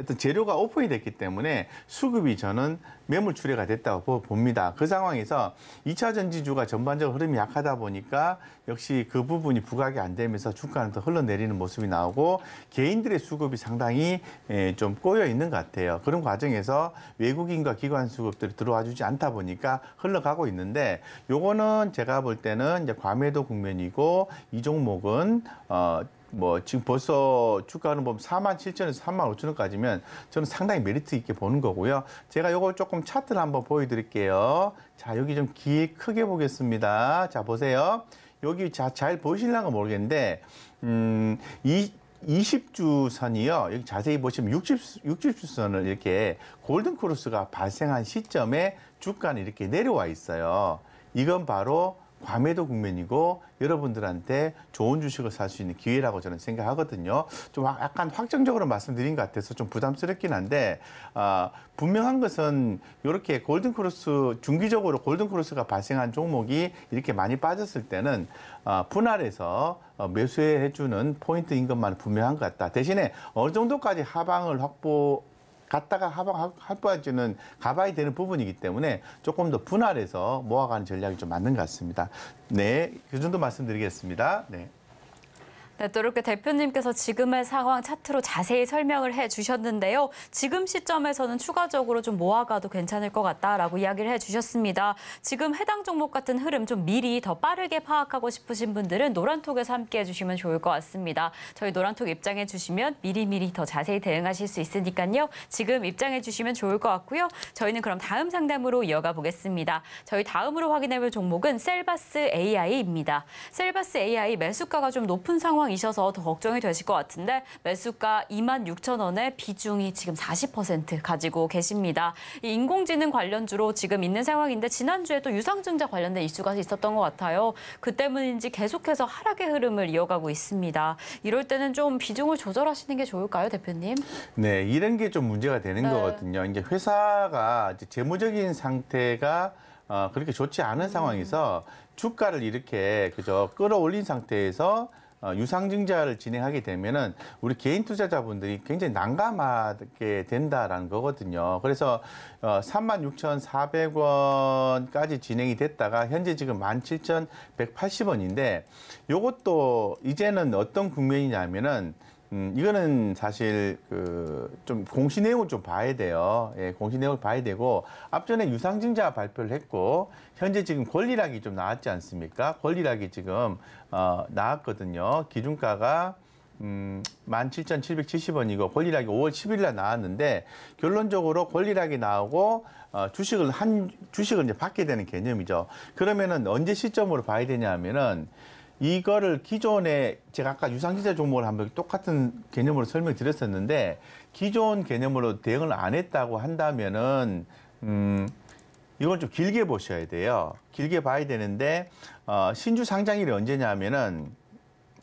어떤 재료가 오픈이 됐기 때문에 수급이 저는 매물 출회가 됐다고 봅니다. 그 상황에서 2차 전지주가 전반적 흐름이 약하다 보니까 역시 그 부분이 부각이 안 되면서 주가는 더 흘러내리는 모습이 나오고 개인들의 수급이 상당히 예, 좀 꼬여 있는 것 같아요. 그런 과정에서 외국인과 기관 수급들이 들어와 주지 않다 보니까 흘러가고 있는데 요거는 제가 볼 때는 이제 과매도 국면이고 이 종목은 어뭐 지금 벌써 주가는 보면 4만 7천에서 3만 5천 원까지면 저는 상당히 메리트 있게 보는 거고요. 제가 요거 조금 차트를 한번 보여드릴게요. 자 여기 좀길 크게 보겠습니다. 자 보세요. 여기 자, 잘 보실랑가 이 모르겠는데 음, 이 20주 선이요. 여기 자세히 보시면 60, 60주 선을 이렇게 골든 크로스가 발생한 시점에 주가는 이렇게 내려와 있어요. 이건 바로 과매도 국면이고 여러분들한테 좋은 주식을 살 수 있는 기회라고 저는 생각하거든요. 좀 약간 확정적으로 말씀드린 것 같아서 좀 부담스럽긴 한데 어, 분명한 것은 이렇게 골든크로스 중기적으로 골든크로스가 발생한 종목이 이렇게 많이 빠졌을 때는 어, 분할해서 어, 매수해주는 포인트인 것만 분명한 것 같다. 대신에 어느 정도까지 하방을 확보 갔다가 하방 할바지는 가봐야 되는 부분이기 때문에 조금 더 분할해서 모아가는 전략이 좀 맞는 것 같습니다. 네, 그 정도 말씀드리겠습니다. 네. 네, 또 이렇게 대표님께서 지금의 상황 차트로 자세히 설명을 해주셨는데요. 지금 시점에서는 추가적으로 좀 모아가도 괜찮을 것 같다라고 이야기를 해주셨습니다. 지금 해당 종목 같은 흐름 좀 미리 더 빠르게 파악하고 싶으신 분들은 노란톡에서 함께해 주시면 좋을 것 같습니다. 저희 노란톡 입장해 주시면 미리미리 더 자세히 대응하실 수 있으니까요. 지금 입장해 주시면 좋을 것 같고요. 저희는 그럼 다음 상담으로 이어가 보겠습니다. 저희 다음으로 확인해 볼 종목은 셀바스 AI입니다. 셀바스 AI 매수가가 좀 높은 상황 상황이셔서 더 걱정이 되실 것 같은데 매수가 2만 6천 원에 비중이 지금 40% 가지고 계십니다. 이 인공지능 관련주로 지금 있는 상황인데 지난주에 또 유상증자 관련된 이슈가 있었던 것 같아요. 그 때문인지 계속해서 하락의 흐름을 이어가고 있습니다. 이럴 때는 좀 비중을 조절하시는 게 좋을까요, 대표님? 네, 이런 게 좀 문제가 되는 네. 거거든요. 이제 회사가 이제 재무적인 상태가 어, 그렇게 좋지 않은 상황에서 주가를 이렇게 그저 끌어올린 상태에서 어, 유상증자를 진행하게 되면은 우리 개인 투자자분들이 굉장히 난감하게 된다라는 거거든요. 그래서 36,400원까지 어, 진행이 됐다가 현재 지금 17,180원인데 이것도 이제는 어떤 국면이냐면은 음, 이거는 사실 그좀 공시 내용을 좀 봐야 돼요. 예, 공시 내용을 봐야 되고 앞전에 유상증자 발표를 했고 현재 지금 권리락이 좀 나왔지 않습니까? 권리락이 지금 어, 나왔거든요. 기준가가 음, 17,770원이고 권리락이 5월 10일 날 나왔는데 결론적으로 권리락이 나오고 어, 주식을 한 주식을 이제 받게 되는 개념이죠. 그러면은 언제 시점으로 봐야 되냐면은 하 이거를 기존에 제가 아까 유상지자 종목을 한번 똑같은 개념으로 설명드렸었는데 을 기존 개념으로 대응을 안 했다고 한다면은 음 이건 좀 길게 보셔야 돼요. 길게 봐야 되는데 어 신주 상장일이 언제냐면은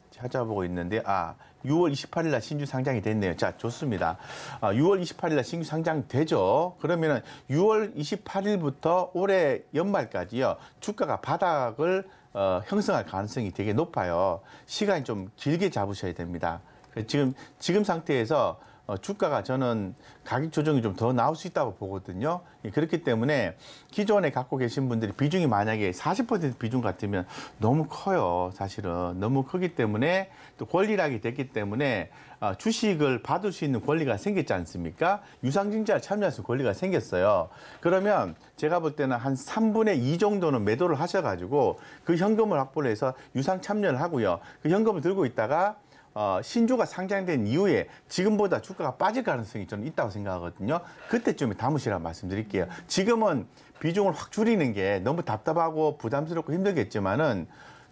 찾아보고 있는데 아 6월 28일 날 신규 상장이 됐네요. 자, 좋습니다. 6월 아, 28일 날 신규 상장되죠. 그러면은 6월 28일부터 올해 연말까지요. 주가가 바닥을 어, 형성할 가능성이 되게 높아요. 시간이 좀 길게 잡으셔야 됩니다. 지금 지금 상태에서 어, 주가가 저는 가격 조정이 좀 더 나올 수 있다고 보거든요. 예, 그렇기 때문에 기존에 갖고 계신 분들이 비중이 만약에 40% 비중 같으면 너무 커요. 사실은 너무 크기 때문에 또 권리락이 됐기 때문에 어, 주식을 받을 수 있는 권리가 생겼지 않습니까? 유상증자 참여할 수 권리가 생겼어요. 그러면 제가 볼 때는 한 3분의 2 정도는 매도를 하셔가지고 그 현금을 확보를 해서 유상 참여를 하고요. 그 현금을 들고 있다가 어, 신조가 상장된 이후에 지금보다 주가가 빠질 가능성이 좀 있다고 생각하거든요. 그때쯤에 담으시라 고 말씀드릴게요. 지금은 비중을 확 줄이는 게 너무 답답하고 부담스럽고 힘들겠지만은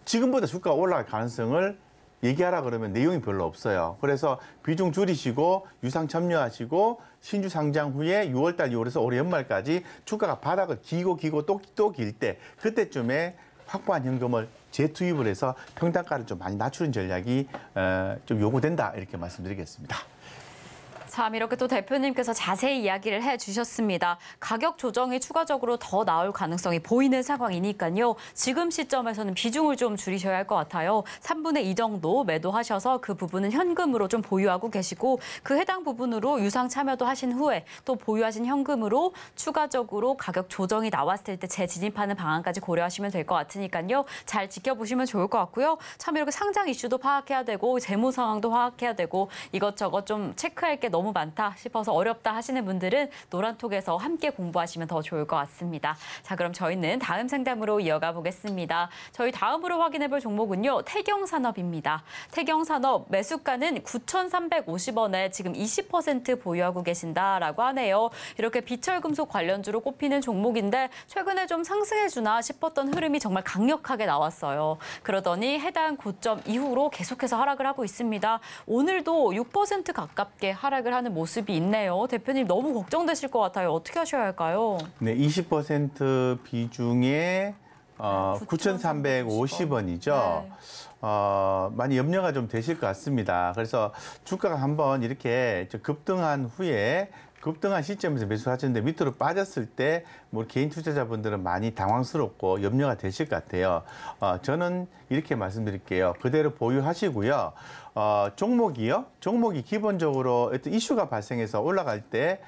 지금보다 주가가 올라갈 가능성을 얘기하라 그러면 내용이 별로 없어요. 그래서 비중 줄이시고 유상 참여하시고 신주 상장 후에 6월달 6월에서 올해 연말까지 주가가 바닥을 기고 기고 또또길때 그때쯤에 확보한 현금을 재투입을 해서 평단가를 좀 많이 낮추는 전략이 어, 좀 요구된다 이렇게 말씀드리겠습니다. 참 이렇게 또 대표님께서 자세히 이야기를 해주셨습니다. 가격 조정이 추가적으로 더 나올 가능성이 보이는 상황이니까요. 지금 시점에서는 비중을 좀 줄이셔야 할 것 같아요. 3분의 2 정도 매도하셔서 그 부분은 현금으로 좀 보유하고 계시고 그 해당 부분으로 유상 참여도 하신 후에 또 보유하신 현금으로 추가적으로 가격 조정이 나왔을 때 재진입하는 방안까지 고려하시면 될 것 같으니까요. 잘 지켜보시면 좋을 것 같고요. 참 이렇게 상장 이슈도 파악해야 되고 재무 상황도 파악해야 되고 이것저것 좀 체크할 게 너무 너무 많다 싶어서 어렵다 하시는 분들은 노란톡에서 함께 공부하시면 더 좋을 것 같습니다. 자, 그럼 저희는 다음 상담으로 이어가 보겠습니다. 저희 다음으로 확인해 볼 종목은요. 태경산업입니다. 태경산업 매수가는 9,350원에 지금 20% 보유하고 계신다라고 하네요. 이렇게 비철금속 관련주로 꼽히는 종목인데 최근에 좀 상승해 주나 싶었던 흐름이 정말 강력하게 나왔어요. 그러더니 해당 고점 이후로 계속해서 하락을 하고 있습니다. 오늘도 6% 가깝게 하락을 하는 모습이 있네요. 대표님 너무 걱정되실 것 같아요. 어떻게 하셔야 할까요? 네, 20% 비중에 어, 9,350원이죠. 네. 어, 많이 염려가 좀 되실 것 같습니다. 그래서 주가가 한번 이렇게 급등한 후에 급등한 시점에서 매수하셨는데 밑으로 빠졌을 때 뭐 개인 투자자분들은 많이 당황스럽고 염려가 되실 것 같아요. 어, 저는 이렇게 말씀드릴게요. 그대로 보유하시고요. 어, 종목이요. 종목이 기본적으로 어떤 이슈가 발생해서 올라갈 때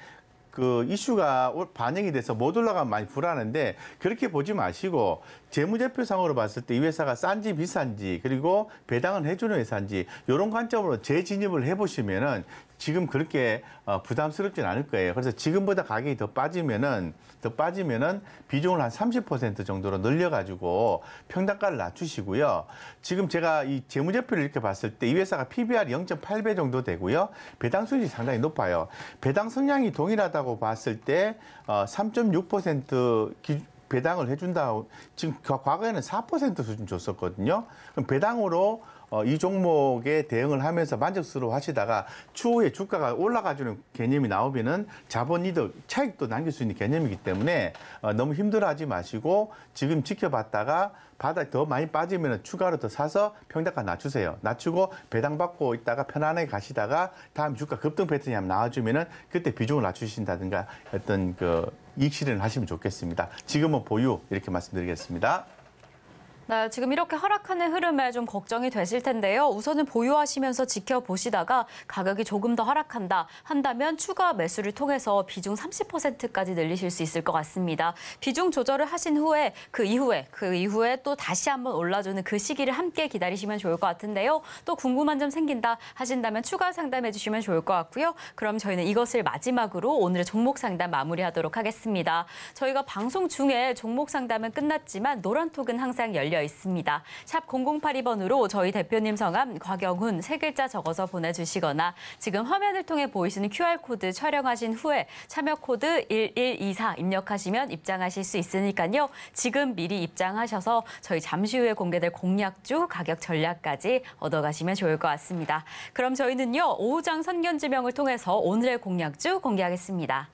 그 이슈가 반영이 돼서 못 올라가면 많이 불안한데 그렇게 보지 마시고 재무제표상으로 봤을 때 이 회사가 싼지 비싼지 그리고 배당은 해주는 회사인지 이런 관점으로 재진입을 해보시면은 지금 그렇게 어, 부담스럽진 않을 거예요. 그래서 지금보다 가격이 더 빠지면은 더 빠지면은 비중을 한 30% 정도로 늘려가지고 평당가를 낮추시고요. 지금 제가 이 재무제표를 이렇게 봤을 때 이 회사가 p b r 0.8배 정도 되고요. 배당 수익이 상당히 높아요. 배당 성향이 동일하다고 봤을 때 어, 3.6% 기, 준 배당을 해준다. 지금 과거에는 4% 수준 줬었거든요. 그럼 배당으로 어, 이 종목에 대응을 하면서 만족스러워 하시다가 추후에 주가가 올라가주는 개념이 나오면은 자본 이득, 차익도 남길 수 있는 개념이기 때문에 어, 너무 힘들어 하지 마시고 지금 지켜봤다가 바닥 더 많이 빠지면 추가로 더 사서 평단가 낮추세요. 낮추고 배당받고 있다가 편안하게 가시다가 다음 주가 급등 패턴이 한번 나와주면은 그때 비중을 낮추신다든가 어떤 그익실을 하시면 좋겠습니다. 지금은 보유 이렇게 말씀드리겠습니다. 네, 지금 이렇게 하락하는 흐름에 좀 걱정이 되실 텐데요. 우선은 보유하시면서 지켜보시다가 가격이 조금 더 하락한다 한다면 추가 매수를 통해서 비중 30%까지 늘리실 수 있을 것 같습니다. 비중 조절을 하신 후에 그 이후에 그 이후에 또 다시 한번 올라주는 그 시기를 함께 기다리시면 좋을 것 같은데요. 또 궁금한 점 생긴다 하신다면 추가 상담해 주시면 좋을 것 같고요. 그럼 저희는 이것을 마지막으로 오늘의 종목 상담 마무리하도록 하겠습니다. 저희가 방송 중에 종목 상담은 끝났지만 노란톡은 항상 열려 열려 있습니다. 샵 0082번으로 저희 대표님 성함 곽영훈 세 글자 적어서 보내주시거나 지금 화면을 통해 보이시는 QR코드 촬영하신 후에 참여 코드 1124 입력하시면 입장하실 수 있으니까요. 지금 미리 입장하셔서 저희 잠시 후에 공개될 공약주 가격 전략까지 얻어가시면 좋을 것 같습니다. 그럼 저희는요. 오후장 선견지명을 통해서 오늘의 공약주 공개하겠습니다.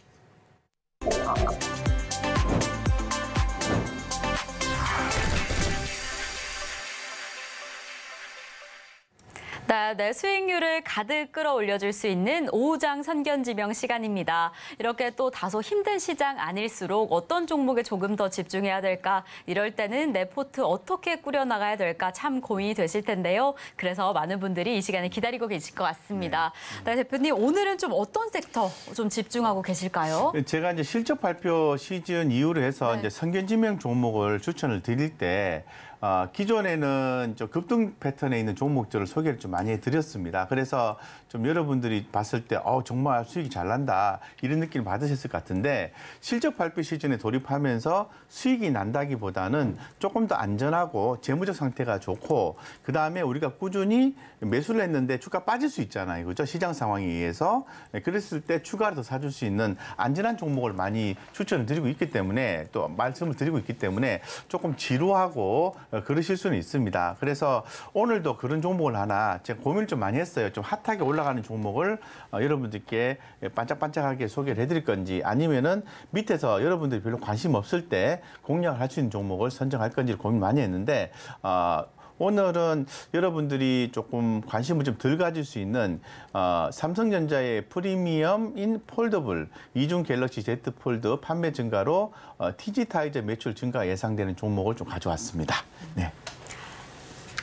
네, 네, 수익률을 가득 끌어올려줄 수 있는 오후장 선견지명 시간입니다. 이렇게 또 다소 힘든 시장 아닐수록 어떤 종목에 조금 더 집중해야 될까, 이럴 때는 내 포트 어떻게 꾸려나가야 될까 참 고민이 되실 텐데요. 그래서 많은 분들이 이 시간을 기다리고 계실 것 같습니다. 네. 네, 대표님, 오늘은 좀 어떤 섹터 좀 집중하고 계실까요? 네, 제가 이제 실적 발표 시즌 이후로 해서 네. 이제 선견지명 종목을 추천을 드릴 때 어, 기존에는 급등 패턴에 있는 종목들을 소개를 좀 많이 해드렸습니다. 그래서 좀 여러분들이 봤을 때 어, 정말 수익이 잘 난다 이런 느낌을 받으셨을 것 같은데 실적 발표 시즌에 돌입하면서 수익이 난다기보다는 조금 더 안전하고 재무적 상태가 좋고 그 다음에 우리가 꾸준히 매수를 했는데 주가 빠질 수 있잖아요, 그죠? 시장 상황에 의해서 네, 그랬을 때 추가로 더 사줄 수 있는 안전한 종목을 많이 추천을 드리고 있기 때문에 또 말씀을 드리고 있기 때문에 조금 지루하고 어, 그러실 수는 있습니다. 그래서 오늘도 그런 종목을 하나 제가 고민을 좀 많이 했어요. 좀 핫하게 올라. 올라가는 종목을 어, 여러분들께 반짝반짝하게 소개를 해드릴 건지 아니면은 밑에서 여러분들이 별로 관심 없을 때 공략을 할 수 있는 종목을 선정할 건지를 고민 많이 했는데 어, 오늘은 여러분들이 조금 관심을 좀 덜 가질 수 있는 어, 삼성전자의 프리미엄인 폴더블 이중 갤럭시 Z 폴드 판매 증가로 어, 티지타이저 매출 증가 예상되는 종목을 좀 가져왔습니다. 네.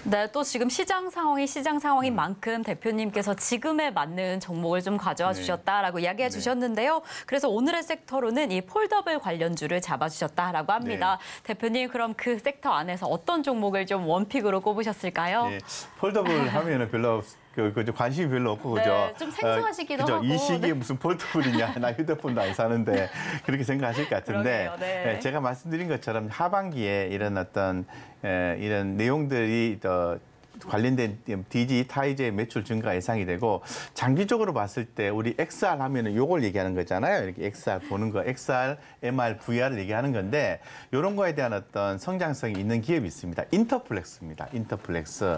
네, 또 지금 시장 상황이 시장 상황인 음. 만큼 대표님께서 지금에 맞는 종목을 좀 가져와 주셨다라고 네. 이야기해 네. 주셨는데요. 그래서 오늘의 섹터로는 이 폴더블 관련주를 잡아주셨다라고 네. 합니다. 네. 대표님 그럼 그 섹터 안에서 어떤 종목을 좀 원픽으로 꼽으셨을까요? 네, 폴더블 하면 별로 그, 그 관심이 별로 없고 그죠? 네, 좀 어, 생소하시기도 어, 그죠? 하고 이 시기에 네. 무슨 폴트블이냐나 휴대폰도 안 사는데 그렇게 생각하실 것 같은데 그 네. 제가 말씀드린 것처럼 하반기에 이런 어떤 에, 이런 내용들이 더 관련된 디지타이제의 매출 증가 예상이 되고 장기적으로 봤을 때 우리 XR 하면은 요걸 얘기하는 거잖아요. 이렇게 XR 보는 거, XR, MR, VR을 얘기하는 건데 요런 거에 대한 어떤 성장성이 있는 기업이 있습니다. 인터플렉스입니다. 인터플렉스.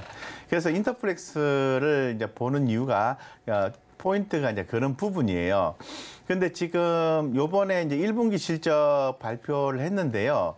그래서 인터플렉스를 이제 보는 이유가 어, 포인트가 이제 그런 부분이에요. 근데 지금 요번에 이제 1분기 실적 발표를 했는데요.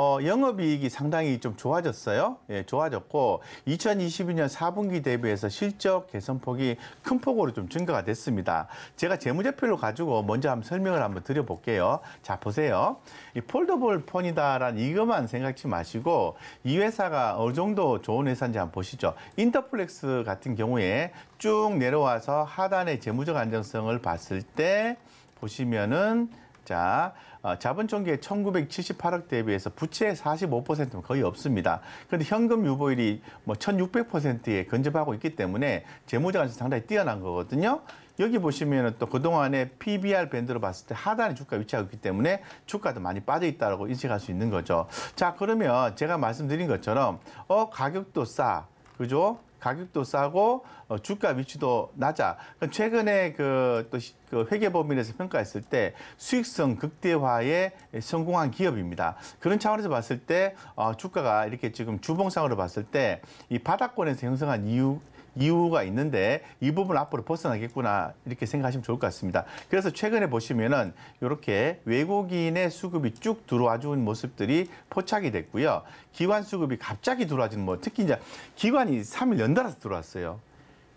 어, 영업이익이 상당히 좀 좋아졌어요. 예, 좋아졌고 2022년 4분기 대비해서 실적 개선폭이 큰 폭으로 좀 증가가 됐습니다. 제가 재무제표를 가지고 먼저 한번 설명을 한번 드려볼게요. 자 보세요. 이 폴더블 폰이다란 이것만 생각지 마시고 이 회사가 어느 정도 좋은 회사인지 한번 보시죠. 인터플렉스 같은 경우에 쭉 내려와서 하단의 재무적 안정성을 봤을 때 보시면은 자 아, 자본총계 1978억 대비해서 부채의 45%는 거의 없습니다. 그런데 현금 유보율이 뭐 1600%에 근접하고 있기 때문에 재무자가 상당히 뛰어난 거거든요. 여기 보시면 또 그동안의 PBR 밴드로 봤을 때 하단에 주가 위치하고 있기 때문에 주가도 많이 빠져있다고 인식할 수 있는 거죠. 자, 그러면 제가 말씀드린 것처럼 어 가격도 싸, 그죠? 가격도 싸고 어, 주가 위치도 낮아. 그러니까 최근에 그 또 그 회계 범위에서 평가했을 때 수익성 극대화에 성공한 기업입니다. 그런 차원에서 봤을 때 어, 주가가 이렇게 지금 주봉상으로 봤을 때 이 바닥권에서 형성한 이유 이유가 있는데 이 부분 을 앞으로 벗어나겠구나 이렇게 생각하시면 좋을 것 같습니다. 그래서 최근에 보시면은 이렇게 외국인의 수급이 쭉 들어와 주는 모습들이 포착이 됐고요. 기관 수급이 갑자기 들어와 주는 뭐 특히 이제 기관이 3일 연달아서 들어왔어요.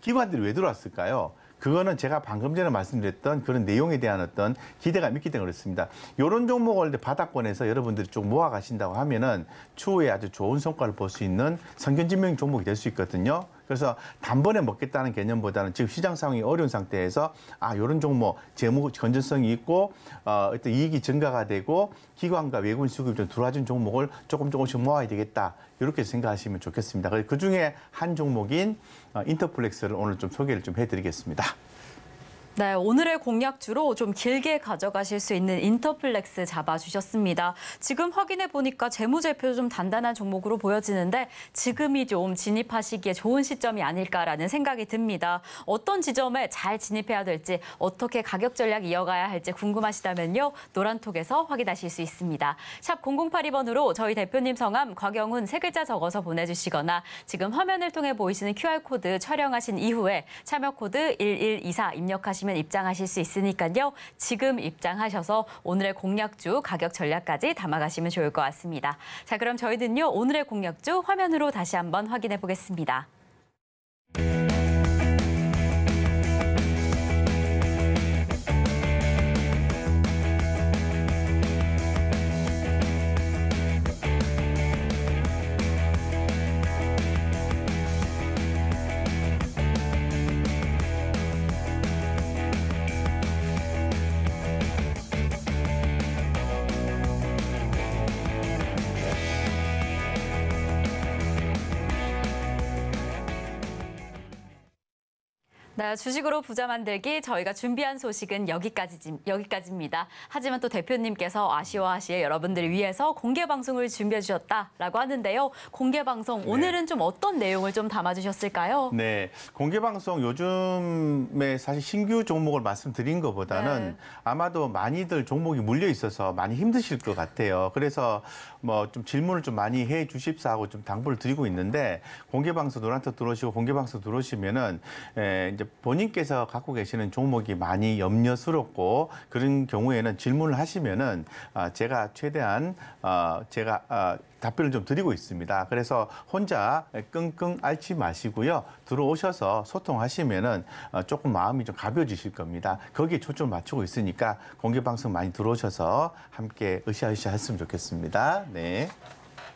기관들이 왜 들어왔을까요? 그거는 제가 방금 전에 말씀드렸던 그런 내용에 대한 어떤 기대감이 있기 때문에 그렇습니다. 이런 종목을 바닥권에서 여러분들이 좀 모아 가신다고 하면은 추후에 아주 좋은 성과를 볼 수 있는 선견지명 종목이 될 수 있거든요. 그래서 단번에 먹겠다는 개념보다는 지금 시장 상황이 어려운 상태에서 아 이런 종목 재무 건전성이 있고 어, 어떤 이익이 증가가 되고 기관과 외국인 수급이 좀 들어와준 종목을 조금 조금씩 모아야 되겠다 이렇게 생각하시면 좋겠습니다. 그 중에 한 종목인 어, 인터플렉스를 오늘 좀 소개를 좀 해드리겠습니다. 네, 오늘의 공략주로 좀 길게 가져가실 수 있는 인터플렉스 잡아주셨습니다. 지금 확인해 보니까 재무제표 좀 단단한 종목으로 보여지는데 지금이 좀 진입하시기에 좋은 시점이 아닐까라는 생각이 듭니다. 어떤 지점에 잘 진입해야 될지 어떻게 가격 전략 이어가야 할지 궁금하시다면요. 노란톡에서 확인하실 수 있습니다. 샵 0082번으로 저희 대표님 성함 곽영훈 세 글자 적어서 보내주시거나 지금 화면을 통해 보이시는 QR코드 촬영하신 이후에 참여 코드 1124 입력하시면 하시면 입장하실 수 있으니까요. 지금 입장하셔서 오늘의 공략주 가격 전략까지 담아가시면 좋을 것 같습니다. 자, 그럼 저희는요. 오늘의 공략주 화면으로 다시 한번 확인해 보겠습니다. 네, 주식으로 부자 만들기 저희가 준비한 소식은 여기까지 여기까지입니다. 하지만 또 대표님께서 아쉬워하시에 여러분들을 위해서 공개 방송을 준비해 주셨다라고 하는데요. 공개 방송 네. 오늘은 네. 좀 어떤 내용을 좀 담아 주셨을까요? 네. 공개 방송 요즘에 사실 신규 종목을 말씀드린 것보다는 네. 아마도 많이들 종목이 물려 있어서 많이 힘드실 것 같아요. 그래서 뭐 좀 질문을 좀 많이 해 주십사 하고 좀 당부를 드리고 있는데 공개 방송 노한테 들어오시고 공개 방송 들어오시면은 에, 예, 이제 본인께서 갖고 계시는 종목이 많이 염려스럽고 그런 경우에는 질문을 하시면은 아, 제가 최대한 아, 제가 아, 답변을 좀 드리고 있습니다. 그래서 혼자 끙끙 앓지 마시고요. 들어오셔서 소통하시면은 조금 마음이 좀 가벼워지실 겁니다. 거기에 초점 맞추고 있으니까 공개 방송 많이 들어오셔서 함께 으쌰으쌰 했으면 좋겠습니다. 네.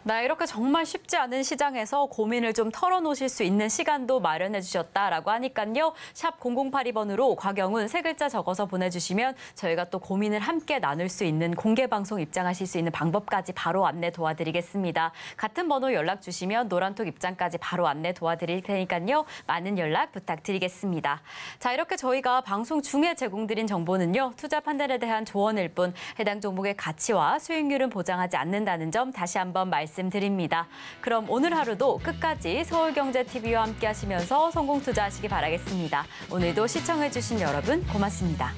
나 이렇게 정말 쉽지 않은 시장에서 고민을 좀 털어놓으실 수 있는 시간도 마련해 주셨다라고 하니까요. 샵 0082번으로 곽영훈 세 글자 적어서 보내주시면 저희가 또 고민을 함께 나눌 수 있는 공개 방송 입장하실 수 있는 방법까지 바로 안내 도와드리겠습니다. 같은 번호 연락 주시면 노란톡 입장까지 바로 안내 도와드릴 테니까요. 많은 연락 부탁드리겠습니다. 자 이렇게 저희가 방송 중에 제공드린 정보는요. 투자 판단에 대한 조언일 뿐 해당 종목의 가치와 수익률은 보장하지 않는다는 점 다시 한번 말씀 말씀드립니다. 그럼 오늘 하루도 끝까지 서울경제TV와 함께 하시면서 성공 투자하시기 바라겠습니다. 오늘도 시청해주신 여러분 고맙습니다.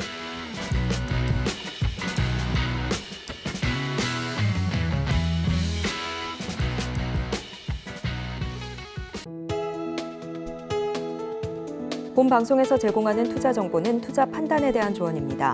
본 방송에서 제공하는 투자 정보는 투자 판단에 대한 조언입니다.